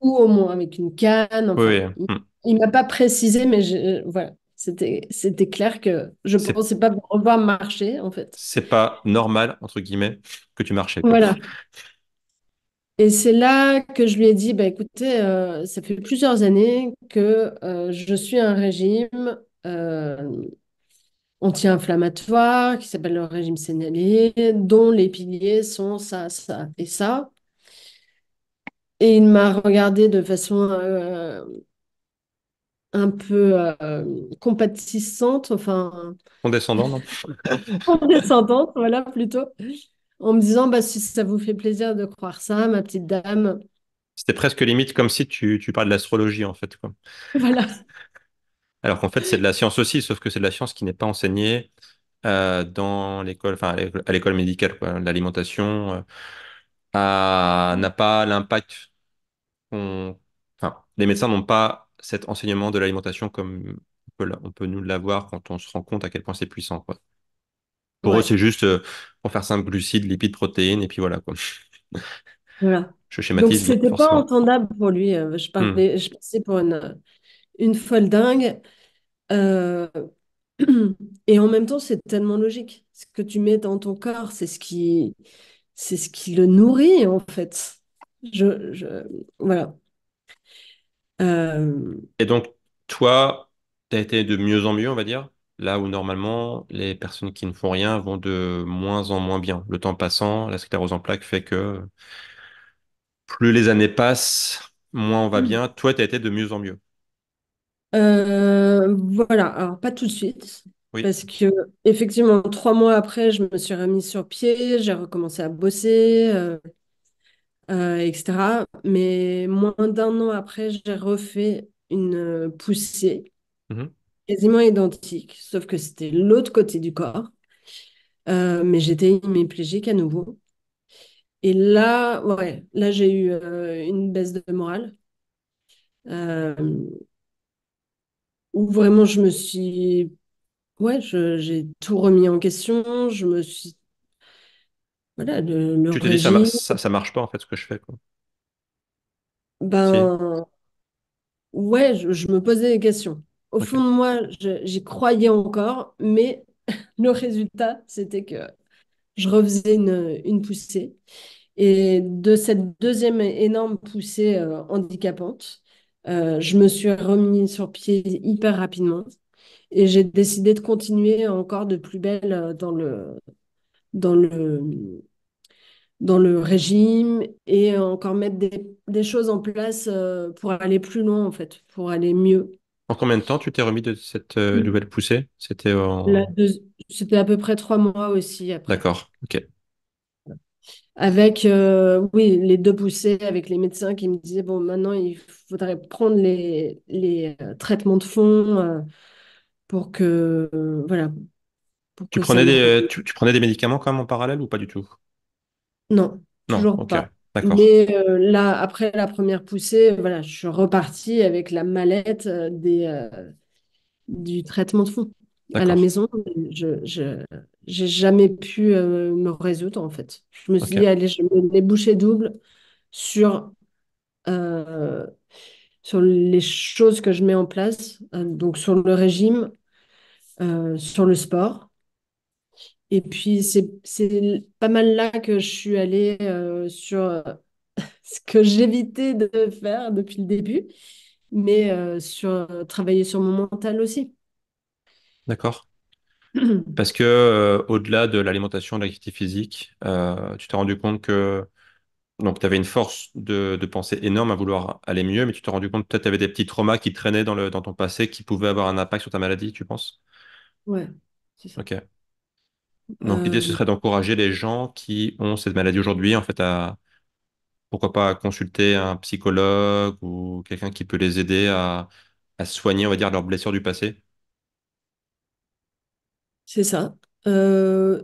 Ou au moins avec une canne. Il ne hmm. m'a pas précisé, mais voilà, c'était, c'était clair que je ne pensais pas pouvoir marcher, en fait. C'est pas normal, entre guillemets, que tu marchais. Voilà. Et c'est là que je lui ai dit, bah, écoutez, euh, ça fait plusieurs années que euh, je suis un régime euh, anti-inflammatoire qui s'appelle le régime sénalier, dont les piliers sont ça, ça et ça. Et il m'a regardé de façon euh, un peu euh, compatissante, enfin. Condescendante, Condescendante, voilà, plutôt. En me disant, bah, si ça vous fait plaisir de croire ça, ma petite dame. C'était presque limite comme si tu, tu parlais de l'astrologie, en fait. Quoi. Voilà. Alors qu'en fait, c'est de la science aussi, sauf que c'est de la science qui n'est pas enseignée euh, dans l'école, enfin à l'école médicale, L'alimentation euh, n'a pas l'impact. les médecins n'ont pas cet enseignement de l'alimentation comme on peut, nous l'avoir quand on se rend compte à quel point c'est puissant, quoi. Pour eux, c'est juste, euh, pour faire simple, glucides, lipides, protéines, et puis voilà, quoi. Voilà. Je schématise. Donc, c'était pas entendable pour lui. Je, mmh. parlais, pour une une folle dingue. Euh, et en même temps, c'est tellement logique. Ce que tu mets dans ton corps, c'est ce qui, c'est ce qui le nourrit en fait. Je, je voilà. Euh, et donc, toi, tu as été de mieux en mieux, on va dire, là où normalement les personnes qui ne font rien vont de moins en moins bien. Le temps passant, la sclérose en plaque fait que plus les années passent, moins on va mm. bien. Toi, tu as été de mieux en mieux. Euh, voilà, alors pas tout de suite, parce que effectivement, trois mois après, je me suis remise sur pied, j'ai recommencé à bosser, euh, euh, etc. Mais moins d'un an après, j'ai refait une poussée mmh quasiment identique, sauf que c'était l'autre côté du corps. mais j'étais hémiplégique à nouveau. Et là, ouais, là j'ai eu une baisse de morale où vraiment je me suis. Ouais, j'ai tout remis en question. Je me suis. Voilà, le, le tu te dis, ça, marche pas en fait ce que je fais. Quoi. Ben. Ouais, je, me posais des questions. Au fond de moi, j'y croyais encore, mais le résultat, c'était que je refaisais une, poussée. Et de cette deuxième énorme poussée euh, handicapante, euh, je me suis remis sur pied hyper rapidement et j'ai décidé de continuer encore de plus belle euh, dans le, dans le, dans le régime et encore mettre des, choses en place euh, pour aller plus loin, en fait, pour aller mieux. En combien de temps tu t'es remis de cette mmh. nouvelle poussée C'était C'était à peu près trois mois aussi après. D'accord, ok avec euh, oui, les deux poussées, avec les médecins qui me disaient, bon, maintenant, il faudrait prendre les, euh, traitements de fond euh, pour que... voilà. tu, prenais des, tu, prenais des médicaments quand même en parallèle ou pas du tout Non, toujours pas. Mais là, après la première poussée, voilà, je suis repartie avec la mallette des, du traitement de fond à la maison, je n'ai jamais pu euh, me résoudre en fait. Je me suis dit, allez, je mets les bouchées doubles sur, euh, sur les choses que je mets en place, euh, donc sur le régime, sur le sport. Et puis, c'est pas mal là que je suis allée sur ce que j'évitais de faire depuis le début, mais sur travailler sur mon mental aussi. D'accord. Parce que euh, au-delà de l'alimentation, de l'activité physique, euh, tu t'es rendu compte que donc tu avais une force de, pensée énorme à vouloir aller mieux, mais tu t'es rendu compte peut-être que tu avais des petits traumas qui traînaient dans, le, dans ton passé qui pouvaient avoir un impact sur ta maladie, tu penses? Ouais, c'est ça. Ok. Donc l'idée, ce euh, serait d'encourager les gens qui ont cette maladie aujourd'hui, en fait, à pourquoi pas consulter un psychologue ou quelqu'un qui peut les aider à, à soigner, on va dire, leurs blessures du passé. C'est ça. Euh,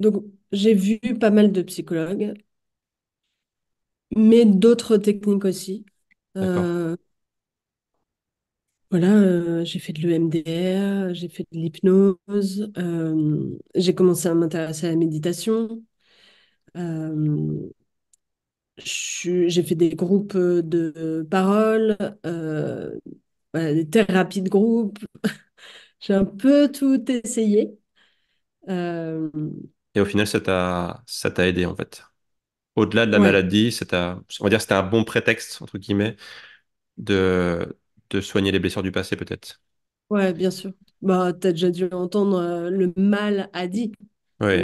donc, j'ai vu pas mal de psychologues, mais d'autres techniques aussi. Euh, voilà, euh, j'ai fait de l'EMDR, j'ai fait de l'hypnose, j'ai commencé à m'intéresser à la méditation. j'ai fait des groupes de paroles, des thérapies de groupe j'ai un peu tout essayé. Euh, Et au final, ça t'a, aidé en fait. Au-delà de la maladie, on va dire c'était un bon prétexte, entre guillemets, de, de soigner les blessures du passé peut-être. Ouais, bien sûr. Bah, tu as déjà dû entendre euh, le mal a dit. Oui.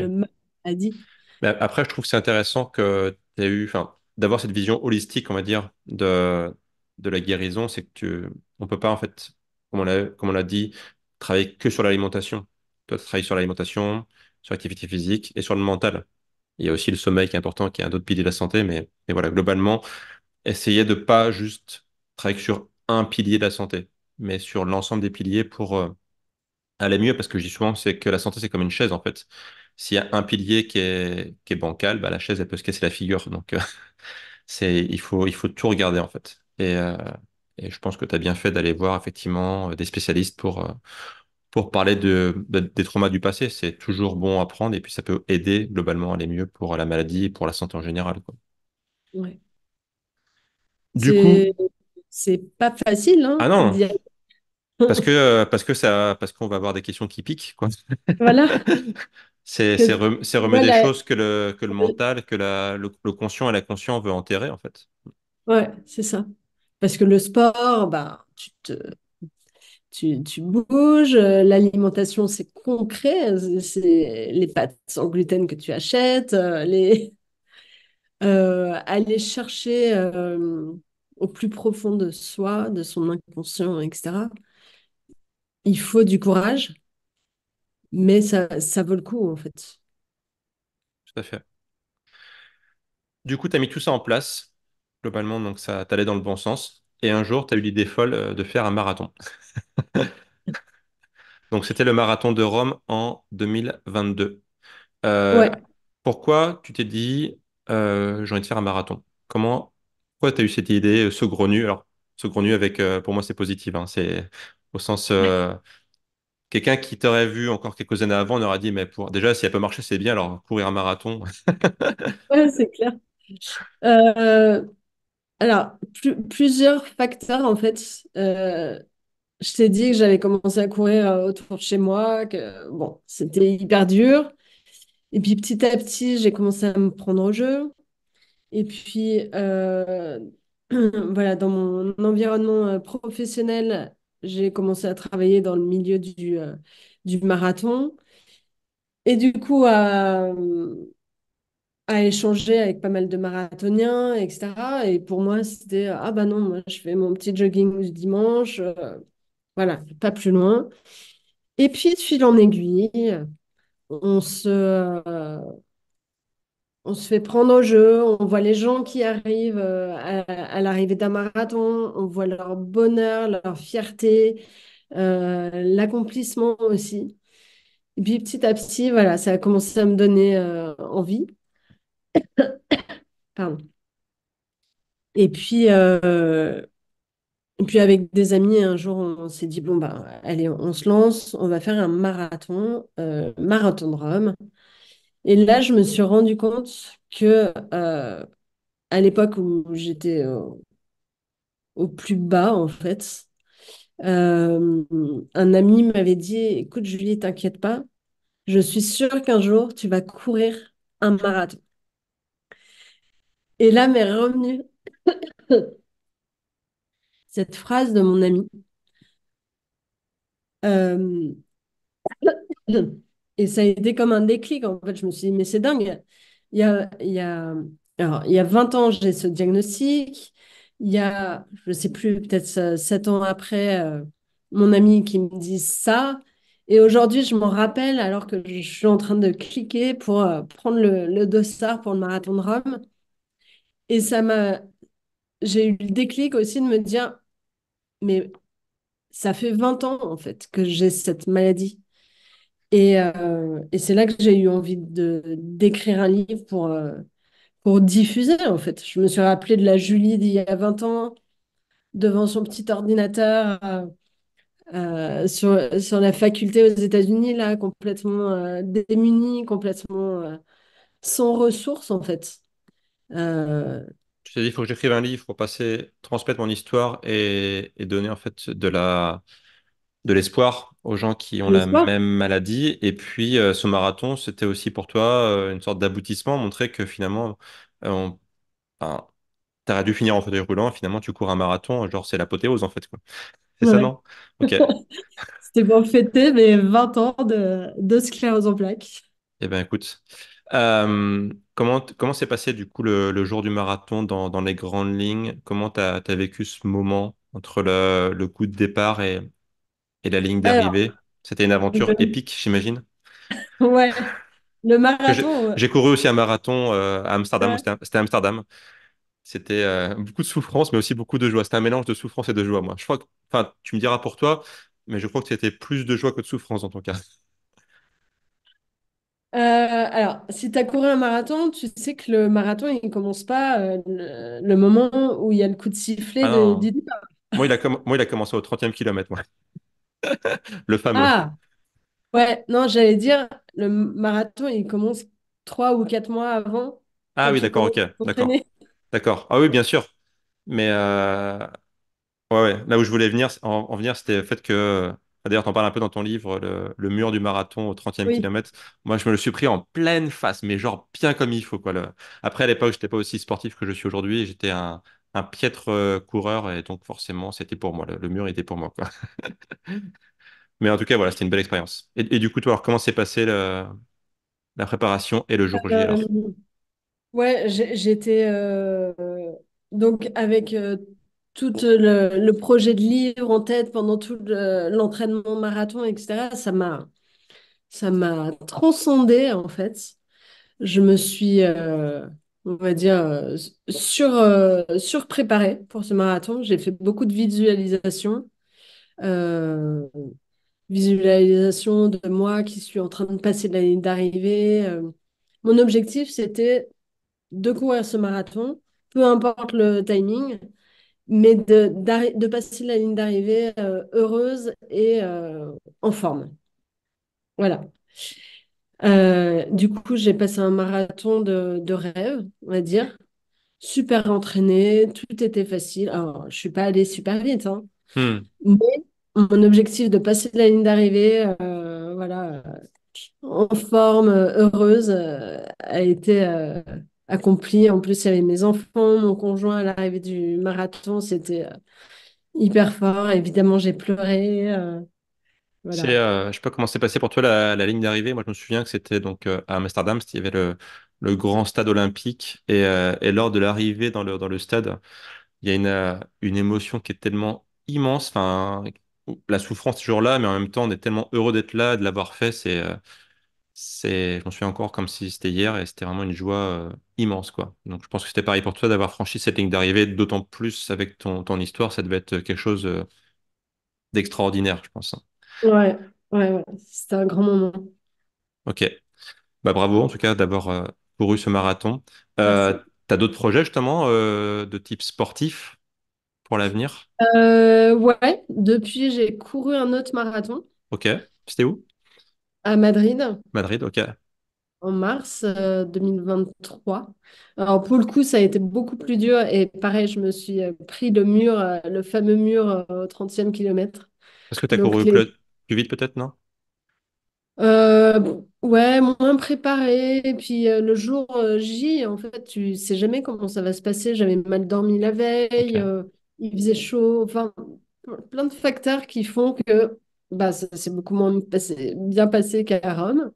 a après, je trouve que c'est intéressant que tu as eu, d'avoir cette vision holistique, on va dire, de, la guérison. C'est que tu, on peut pas, en fait, comme on l'a dit, travailler que sur l'alimentation. Toi, tu travailles sur l'alimentation, sur l'activité physique et sur le mental. Il y a aussi le sommeil qui est important, qui est un autre pilier de la santé, mais, voilà, globalement, essayez de pas juste travailler sur un pilier de la santé, mais sur l'ensemble des piliers pour euh, aller mieux, parce que je dis souvent, c'est que la santé, c'est comme une chaise, en fait. S'il y a un pilier qui est, bancal, bah, la chaise, elle peut se casser la figure. Donc, euh, il faut, il faut tout regarder, en fait. Et, euh, et je pense que tu as bien fait d'aller voir effectivement euh, des spécialistes pour, euh, pour parler de, des traumas du passé. C'est toujours bon à prendre et puis ça peut aider globalement à aller mieux pour la maladie et pour la santé en général. Du coup. C'est pas facile. Hein, ah non! Parce que, euh, parce que ça, parce qu'on va avoir des questions qui piquent, Voilà. c'est remet des choses que le, que le mental, que le, conscient et la conscience veut enterrer, en fait. Ouais, c'est ça. Parce que le sport, bah, tu te, tu, bouges, euh, l'alimentation c'est concret, c'est les pâtes en gluten que tu achètes, euh, les... Euh, aller chercher au plus profond de soi, de son inconscient, etc. Il faut du courage, mais ça, ça vaut le coup en fait. Tout à fait. Du coup, tu as mis tout ça en place globalement, donc ça t'allait dans le bon sens. Et un jour, tu as eu l'idée folle euh, de faire un marathon. donc c'était le marathon de Rome en 2022. Euh, pourquoi tu t'es dit, euh, j'ai envie de faire un marathon Comment, pourquoi tu as eu cette idée, ce nu Alors, ce nu avec, pour moi, c'est positif. Hein. c'est au sens. Quelqu'un qui t'aurait vu encore quelques années avant, on aurait dit, mais pour déjà, si elle peut marcher, c'est bien, alors courir un marathon. ouais, c'est clair. Alors, plusieurs facteurs, en fait. Euh, je t'ai dit que j'avais commencé à courir euh, autour de chez moi, que bon, c'était hyper dur. Et puis petit à petit, j'ai commencé à me prendre au jeu. Et puis, euh, voilà, dans mon environnement professionnel, j'ai commencé à travailler dans le milieu du, du marathon. Et du coup, à, à échanger avec pas mal de marathoniens, etc. Et pour moi, c'était ah bah non, moi je fais mon petit jogging du dimanche, euh, voilà, pas plus loin. Et puis de fil en aiguille, on se, on se fait prendre au jeu, on voit les gens qui arrivent euh, à, l'arrivée d'un marathon, on voit leur bonheur, leur fierté, euh, l'accomplissement aussi. Et puis petit à petit, voilà, ça a commencé à me donner envie. Pardon. Et puis, euh, puis avec des amis, un jour, on s'est dit, bon, bah, allez, on se lance, on va faire un marathon, euh, marathon de Rome. Et là, je me suis rendu compte que euh, à l'époque où j'étais au plus bas, en fait, un ami m'avait dit, écoute, Julie, t'inquiète pas, je suis sûre qu'un jour, tu vas courir un marathon. Et là m'est revenue cette phrase de mon ami. Euh, et ça a été comme un déclic. En fait, je me suis dit, mais c'est dingue. Il y a, il y a... Alors, il y a 20 ans, j'ai ce diagnostic. Il y a, je ne sais plus, peut-être 7 ans après, euh, mon ami qui me dit ça. Et aujourd'hui, je m'en rappelle alors que je suis en train de cliquer pour euh, prendre le, le dossard pour le marathon de Rome. Et ça m'a. J'ai eu le déclic aussi de me dire, mais ça fait 20 ans en fait que j'ai cette maladie. Euh, et, c'est là que j'ai eu envie de d'écrire un livre pour, euh, pour diffuser en fait. Je me suis rappelée de la Julie d'il y a 20 ans, devant son petit ordinateur euh, sur, la faculté aux États-Unis, là, complètement démunie, complètement sans ressources en fait. Tu euh, t'es dit, il faut que j'écrive un livre pour passer, transmettre mon histoire et, donner en fait de la de l'espoir aux gens qui ont la même maladie. Et puis, euh, ce marathon, c'était aussi pour toi euh, une sorte d'aboutissement, montrer que finalement, tu aurais dû finir en fauteuil roulant, finalement, tu cours un marathon, genre c'est l'apothéose en fait. C'est ça, non C'était pour fêter mes 20 ans de, de sclérose en plaques. Eh bien, écoute. Comment s'est passé du coup le, jour du marathon dans, les grandes lignes? Comment tu as, vécu ce moment entre le, coup de départ et, la ligne d'arrivée? C'était une aventure épique, j'imagine. ouais, le marathon, j'ai couru aussi un marathon euh, à Amsterdam, c'était Amsterdam. C'était euh, beaucoup de souffrance, mais aussi beaucoup de joie. C'était un mélange de souffrance et de joie, moi. Je crois enfin, tu me diras pour toi, mais je crois que c'était plus de joie que de souffrance, en ton cas. Euh, alors, si tu as couru un marathon, tu sais que le marathon, il ne commence pas euh, le, moment où il y a le coup de sifflet ah Moi il, a commencé au 30e kilomètre, le fameux. Ah, ouais, non, j'allais dire, le marathon, il commence trois ou quatre mois avant. Ah oui, d'accord, ok, d'accord. D'accord. Ah oui, bien sûr. Mais euh, ouais, ouais, là où je voulais venir, en venir, c'était le fait que ah, d'ailleurs, tu en parles un peu dans ton livre, le, mur du marathon au 30e kilomètre. Moi, je me le suis pris en pleine face, mais genre bien comme il faut. Quoi, Après, à l'époque, je n'étais pas aussi sportif que je suis aujourd'hui. J'étais un, piètre euh, coureur et donc forcément, c'était pour moi. Le, mur était pour moi. mais en tout cas, voilà, c'était une belle expérience. Et, du coup, toi, comment s'est passé la préparation et le jour J euh, Ouais, j'étais euh, donc avec tout euh, le, projet de livre en tête pendant tout l'entraînement marathon, etc. Ça m'a, ça m'a transcendé en fait. Je me suis, euh, on va dire, euh, sur, surpréparée pour ce marathon. J'ai fait beaucoup de visualisations. Euh, visualisation de moi qui suis en train de passer de la ligne d'arrivée. Mon objectif, c'était de courir ce marathon, peu importe le timing, mais de, passer la ligne d'arrivée euh, heureuse et euh, en forme. Voilà. Euh, du coup, j'ai passé un marathon de, de, rêve, on va dire. Super entraînée, tout était facile. Alors, je ne suis pas allée super vite, hein. hmm. mais mon objectif de passer la ligne d'arrivée, voilà, en forme, heureuse, a été accompli. En plus, il y avait mes enfants, mon conjoint à l'arrivée du marathon, c'était euh, hyper fort. Évidemment, j'ai pleuré. Euh, voilà. ne euh, je sais pas comment c'est passé pour toi la, ligne d'arrivée. Moi, je me souviens que c'était donc à Amsterdam, il y avait le, le, grand stade olympique et, lors de l'arrivée dans le, dans le stade, il y a une, une émotion qui est tellement immense. Enfin, la souffrance est toujours là, mais en même temps, on est tellement heureux d'être là, de l'avoir fait. C'est c'est, je m'en souviens encore comme si c'était hier et c'était vraiment une joie euh, immense, quoi. Donc, je pense que c'était pareil pour toi d'avoir franchi cette ligne d'arrivée, d'autant plus avec ton, ton, histoire, ça devait être euh, quelque chose euh, d'extraordinaire, je pense. Hein. Ouais, ouais, C'était un grand moment. Ok. Bah, bravo, en tout cas, d'avoir couru ce marathon. tu as d'autres projets, justement, de type sportif pour l'avenir? ouais, depuis, j'ai couru un autre marathon. Ok. C'était où? à Madrid. Madrid, ok. En mars 2023. Euh, Alors pour le coup, ça a été beaucoup plus dur et pareil, je me suis euh, pris le mur, euh, le fameux mur au 30e kilomètre. Est-ce que tu as couru plus, vite peut-être, non? ouais, moins préparé. Et puis le jour J, en fait, tu sais jamais comment ça va se passer. J'avais mal dormi la veille, il faisait chaud, enfin, plein de facteurs qui font que bah, ça s'est beaucoup moins bien passé qu'à Rome.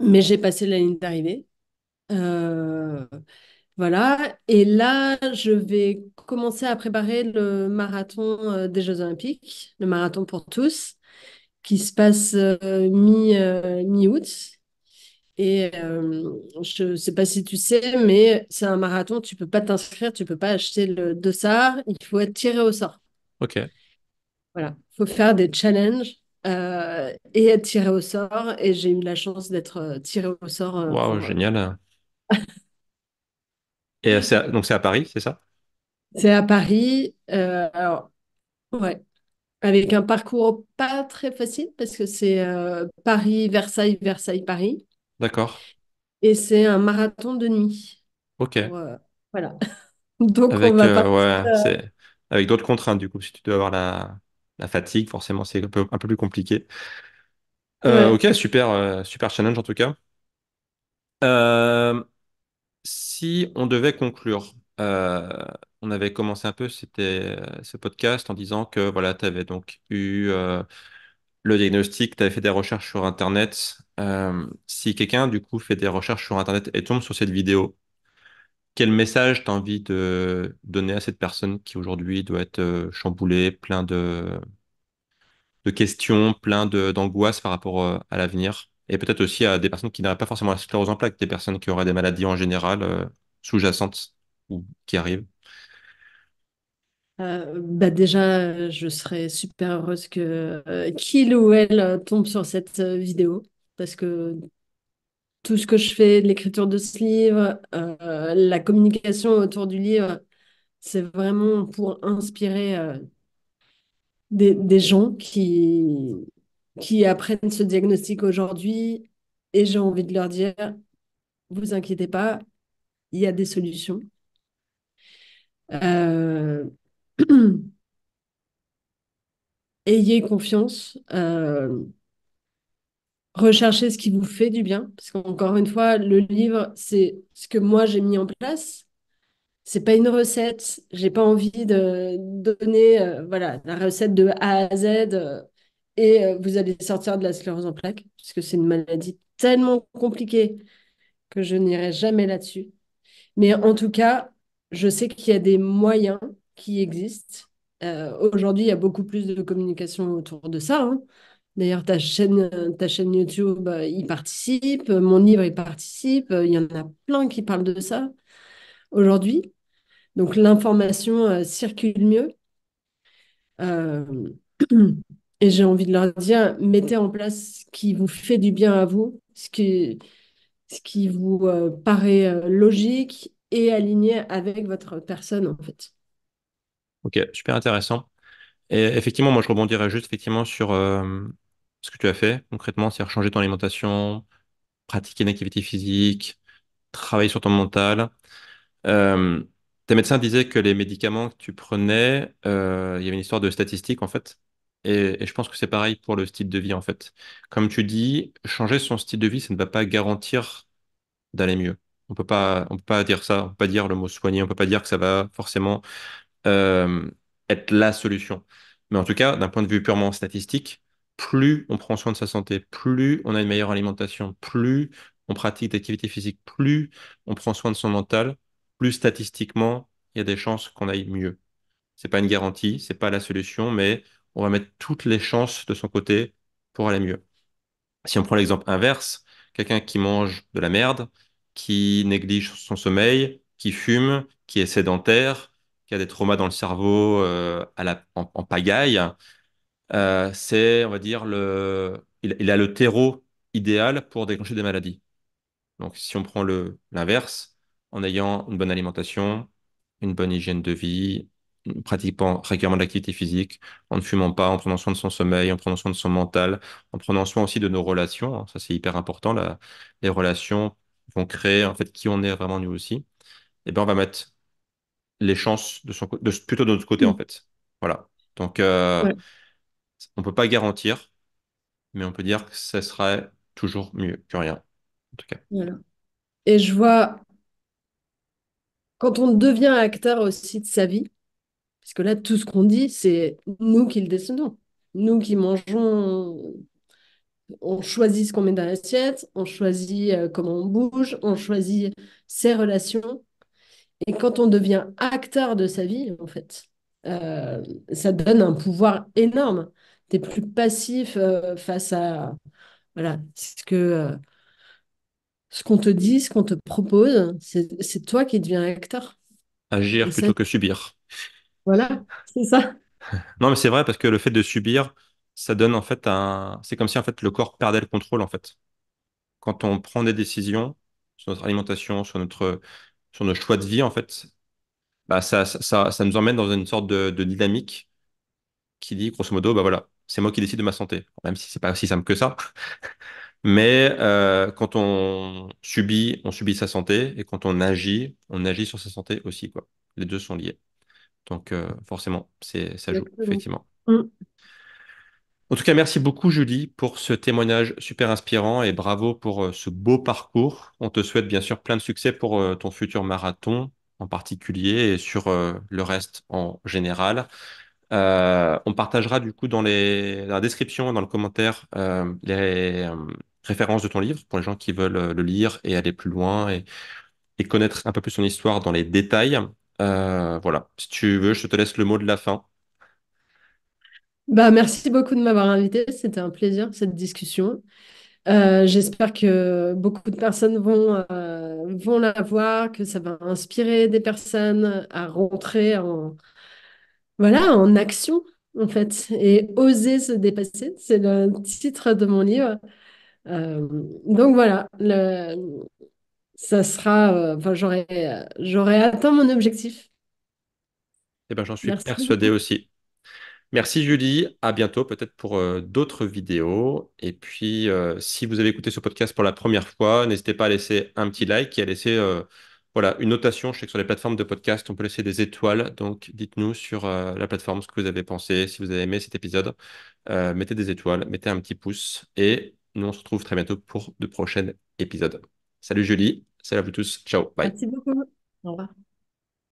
Mais j'ai passé la ligne d'arrivée. Euh, voilà. Et là, je vais commencer à préparer le marathon euh, des Jeux Olympiques, le marathon pour tous, qui se passe euh, mi, mi, août Et je ne sais pas si tu sais, mais c'est un marathon, tu ne peux pas t'inscrire, tu ne peux pas acheter le dossard, il faut être tiré au sort. OK. Voilà, faut faire des challenges euh, et être tiré au sort. Et j'ai eu la chance d'être euh, tiré au sort. Euh, Waouh, wow, génial. et donc c'est à Paris, c'est ça C'est à Paris. alors, ouais. Avec un parcours pas très facile parce que c'est Paris, Versailles, Versailles, Paris. D'accord. Et c'est un marathon de nuit. Ok. voilà. donc on va Avec d'autres contraintes, du coup, si tu dois avoir la, la fatigue, forcément, c'est un peu, plus compliqué. Euh, ok, super, euh, super challenge en tout cas. Euh, si on devait conclure, on avait commencé un peu c'était, ce podcast en disant que voilà, tu avais donc eu le diagnostic, tu avais fait des recherches sur Internet. si quelqu'un, du coup, fait des recherches sur Internet et tombe sur cette vidéo, quel message tu as envie de donner à cette personne qui aujourd'hui doit être euh, chamboulée, plein de, de questions, plein d'angoisses par rapport euh, à l'avenir Et peut-être aussi à des personnes qui n'auraient pas forcément la sclérose en plaques, des personnes qui auraient des maladies en général euh, sous-jacentes ou qui arrivent bah déjà, je serais super heureuse que qu'il ou elle tombe sur cette vidéo parce que tout ce que je fais, l'écriture de ce livre, euh, la communication autour du livre, c'est vraiment pour inspirer euh, des, gens qui, qui apprennent ce diagnostic aujourd'hui. Et j'ai envie de leur dire, vous inquiétez pas, il y a des solutions. Euh, ayez confiance recherchez ce qui vous fait du bien, parce qu'encore une fois, le livre, c'est ce que moi j'ai mis en place. C'est pas une recette. J'ai pas envie de donner euh, voilà la recette de A à Z euh, et euh, vous allez sortir de la sclérose en plaques, puisque c'est une maladie tellement compliquée que je n'irai jamais là-dessus. Mais en tout cas, je sais qu'il y a des moyens qui existent. Aujourd'hui, il y a beaucoup plus de communication autour de ça. Hein. D'ailleurs, ta chaîne, ta chaîne YouTube euh, y participe, mon livre y participe, euh, il y en a plein qui parlent de ça aujourd'hui. Donc l'information euh, circule mieux. et j'ai envie de leur dire, mettez en place ce qui vous fait du bien à vous, ce qui, ce qui vous paraît logique et aligné avec votre personne en fait. Ok, super intéressant. Et effectivement, moi je rebondirais juste effectivement sur ce que tu as fait concrètement, cest changer ton alimentation, pratiquer une activité physique, travailler sur ton mental. Euh, tes médecins disaient que les médicaments que tu prenais, euh, il y avait une histoire de statistique en fait. Et, je pense que c'est pareil pour le style de vie en fait. Comme tu dis, changer son style de vie, ça ne va pas garantir d'aller mieux. On peut pas, on peut pas dire ça, on peut pas dire le mot soigner, on peut pas dire que ça va forcément euh, être la solution. Mais en tout cas, d'un point de vue purement statistique, plus on prend soin de sa santé, plus on a une meilleure alimentation, plus on pratique d'activité physique, plus on prend soin de son mental, plus statistiquement, il y a des chances qu'on aille mieux. C'est pas une garantie, c'est pas la solution, mais on va mettre toutes les chances de son côté pour aller mieux. Si on prend l'exemple inverse, quelqu'un qui mange de la merde, qui néglige son sommeil, qui fume, qui est sédentaire, qui a des traumas dans le cerveau euh, en, pagaille, euh, c'est, on va dire, le, il, a le terreau idéal pour déclencher des maladies. Donc, si on prend l'inverse, en ayant une bonne alimentation, une bonne hygiène de vie, en pratiquant régulièrement de l'activité physique, en ne fumant pas, en prenant soin de son sommeil, en prenant soin de son mental, en prenant soin aussi de nos relations. Hein. ça, c'est hyper important. La, les relations vont créer en fait qui on est vraiment nous aussi. Et eh ben, on va mettre les chances de son de, plutôt de notre côté en mmh. fait. Voilà. Donc euh, on peut pas garantir, mais on peut dire que ce serait toujours mieux que rien, en tout cas. Et je vois, quand on devient acteur aussi de sa vie, puisque là, tout ce qu'on dit, c'est nous qui le décidons, nous qui mangeons, on choisit ce qu'on met dans l'assiette, on choisit euh, comment on bouge, on choisit ses relations. Et quand on devient acteur de sa vie, en fait, euh, ça donne un pouvoir énorme es plus passif euh, face à voilà, ce que euh, ce qu'on te dit, ce qu'on te propose, c'est toi qui deviens acteur. Agir plutôt que subir. Voilà, c'est ça. non, mais c'est vrai parce que le fait de subir, ça donne en fait un. C'est comme si en fait le corps perdait le contrôle en fait. Quand on prend des décisions sur notre alimentation, sur notre sur nos choix de vie en fait, bah ça, nous emmène dans une sorte de, de dynamique qui dit grosso modo bah voilà c'est moi qui décide de ma santé, même si c'est pas aussi simple que ça. Mais euh, quand on subit, on subit sa santé, et quand on agit, on agit sur sa santé aussi, quoi. Les deux sont liés. Donc euh, forcément, c'est ça joue effectivement. Mm. En tout cas, merci beaucoup Julie pour ce témoignage super inspirant et bravo pour euh, ce beau parcours. On te souhaite bien sûr plein de succès pour ton futur marathon en particulier et sur le reste en général. Euh, on partagera du coup dans, la description, dans le commentaire, euh, les euh, références de ton livre pour les gens qui veulent le lire et aller plus loin et, connaître un peu plus son histoire dans les détails. voilà, si tu veux, je te laisse le mot de la fin. Bah, merci beaucoup de m'avoir invité. C'était un plaisir cette discussion. j'espère que beaucoup de personnes vont, vont la voir, que ça va inspirer des personnes à rentrer en, voilà, en action, en fait, et oser se dépasser, c'est le titre de mon livre. Euh, donc voilà, ça sera, euh, j'aurai atteint mon objectif. Eh ben, j'en suis persuadée aussi. Merci Julie, à bientôt peut-être pour euh, d'autres vidéos. Et puis, si vous avez écouté ce podcast pour la première fois, n'hésitez pas à laisser un petit like et à laisser voilà, une notation. Je sais que sur les plateformes de podcast, on peut laisser des étoiles. Donc, dites-nous sur euh, la plateforme ce que vous avez pensé, si vous avez aimé cet épisode. Euh, mettez des étoiles, mettez un petit pouce. Et nous, on se retrouve très bientôt pour de prochains épisodes. Salut Julie, salut à vous tous. Ciao, bye. Merci beaucoup. Au revoir.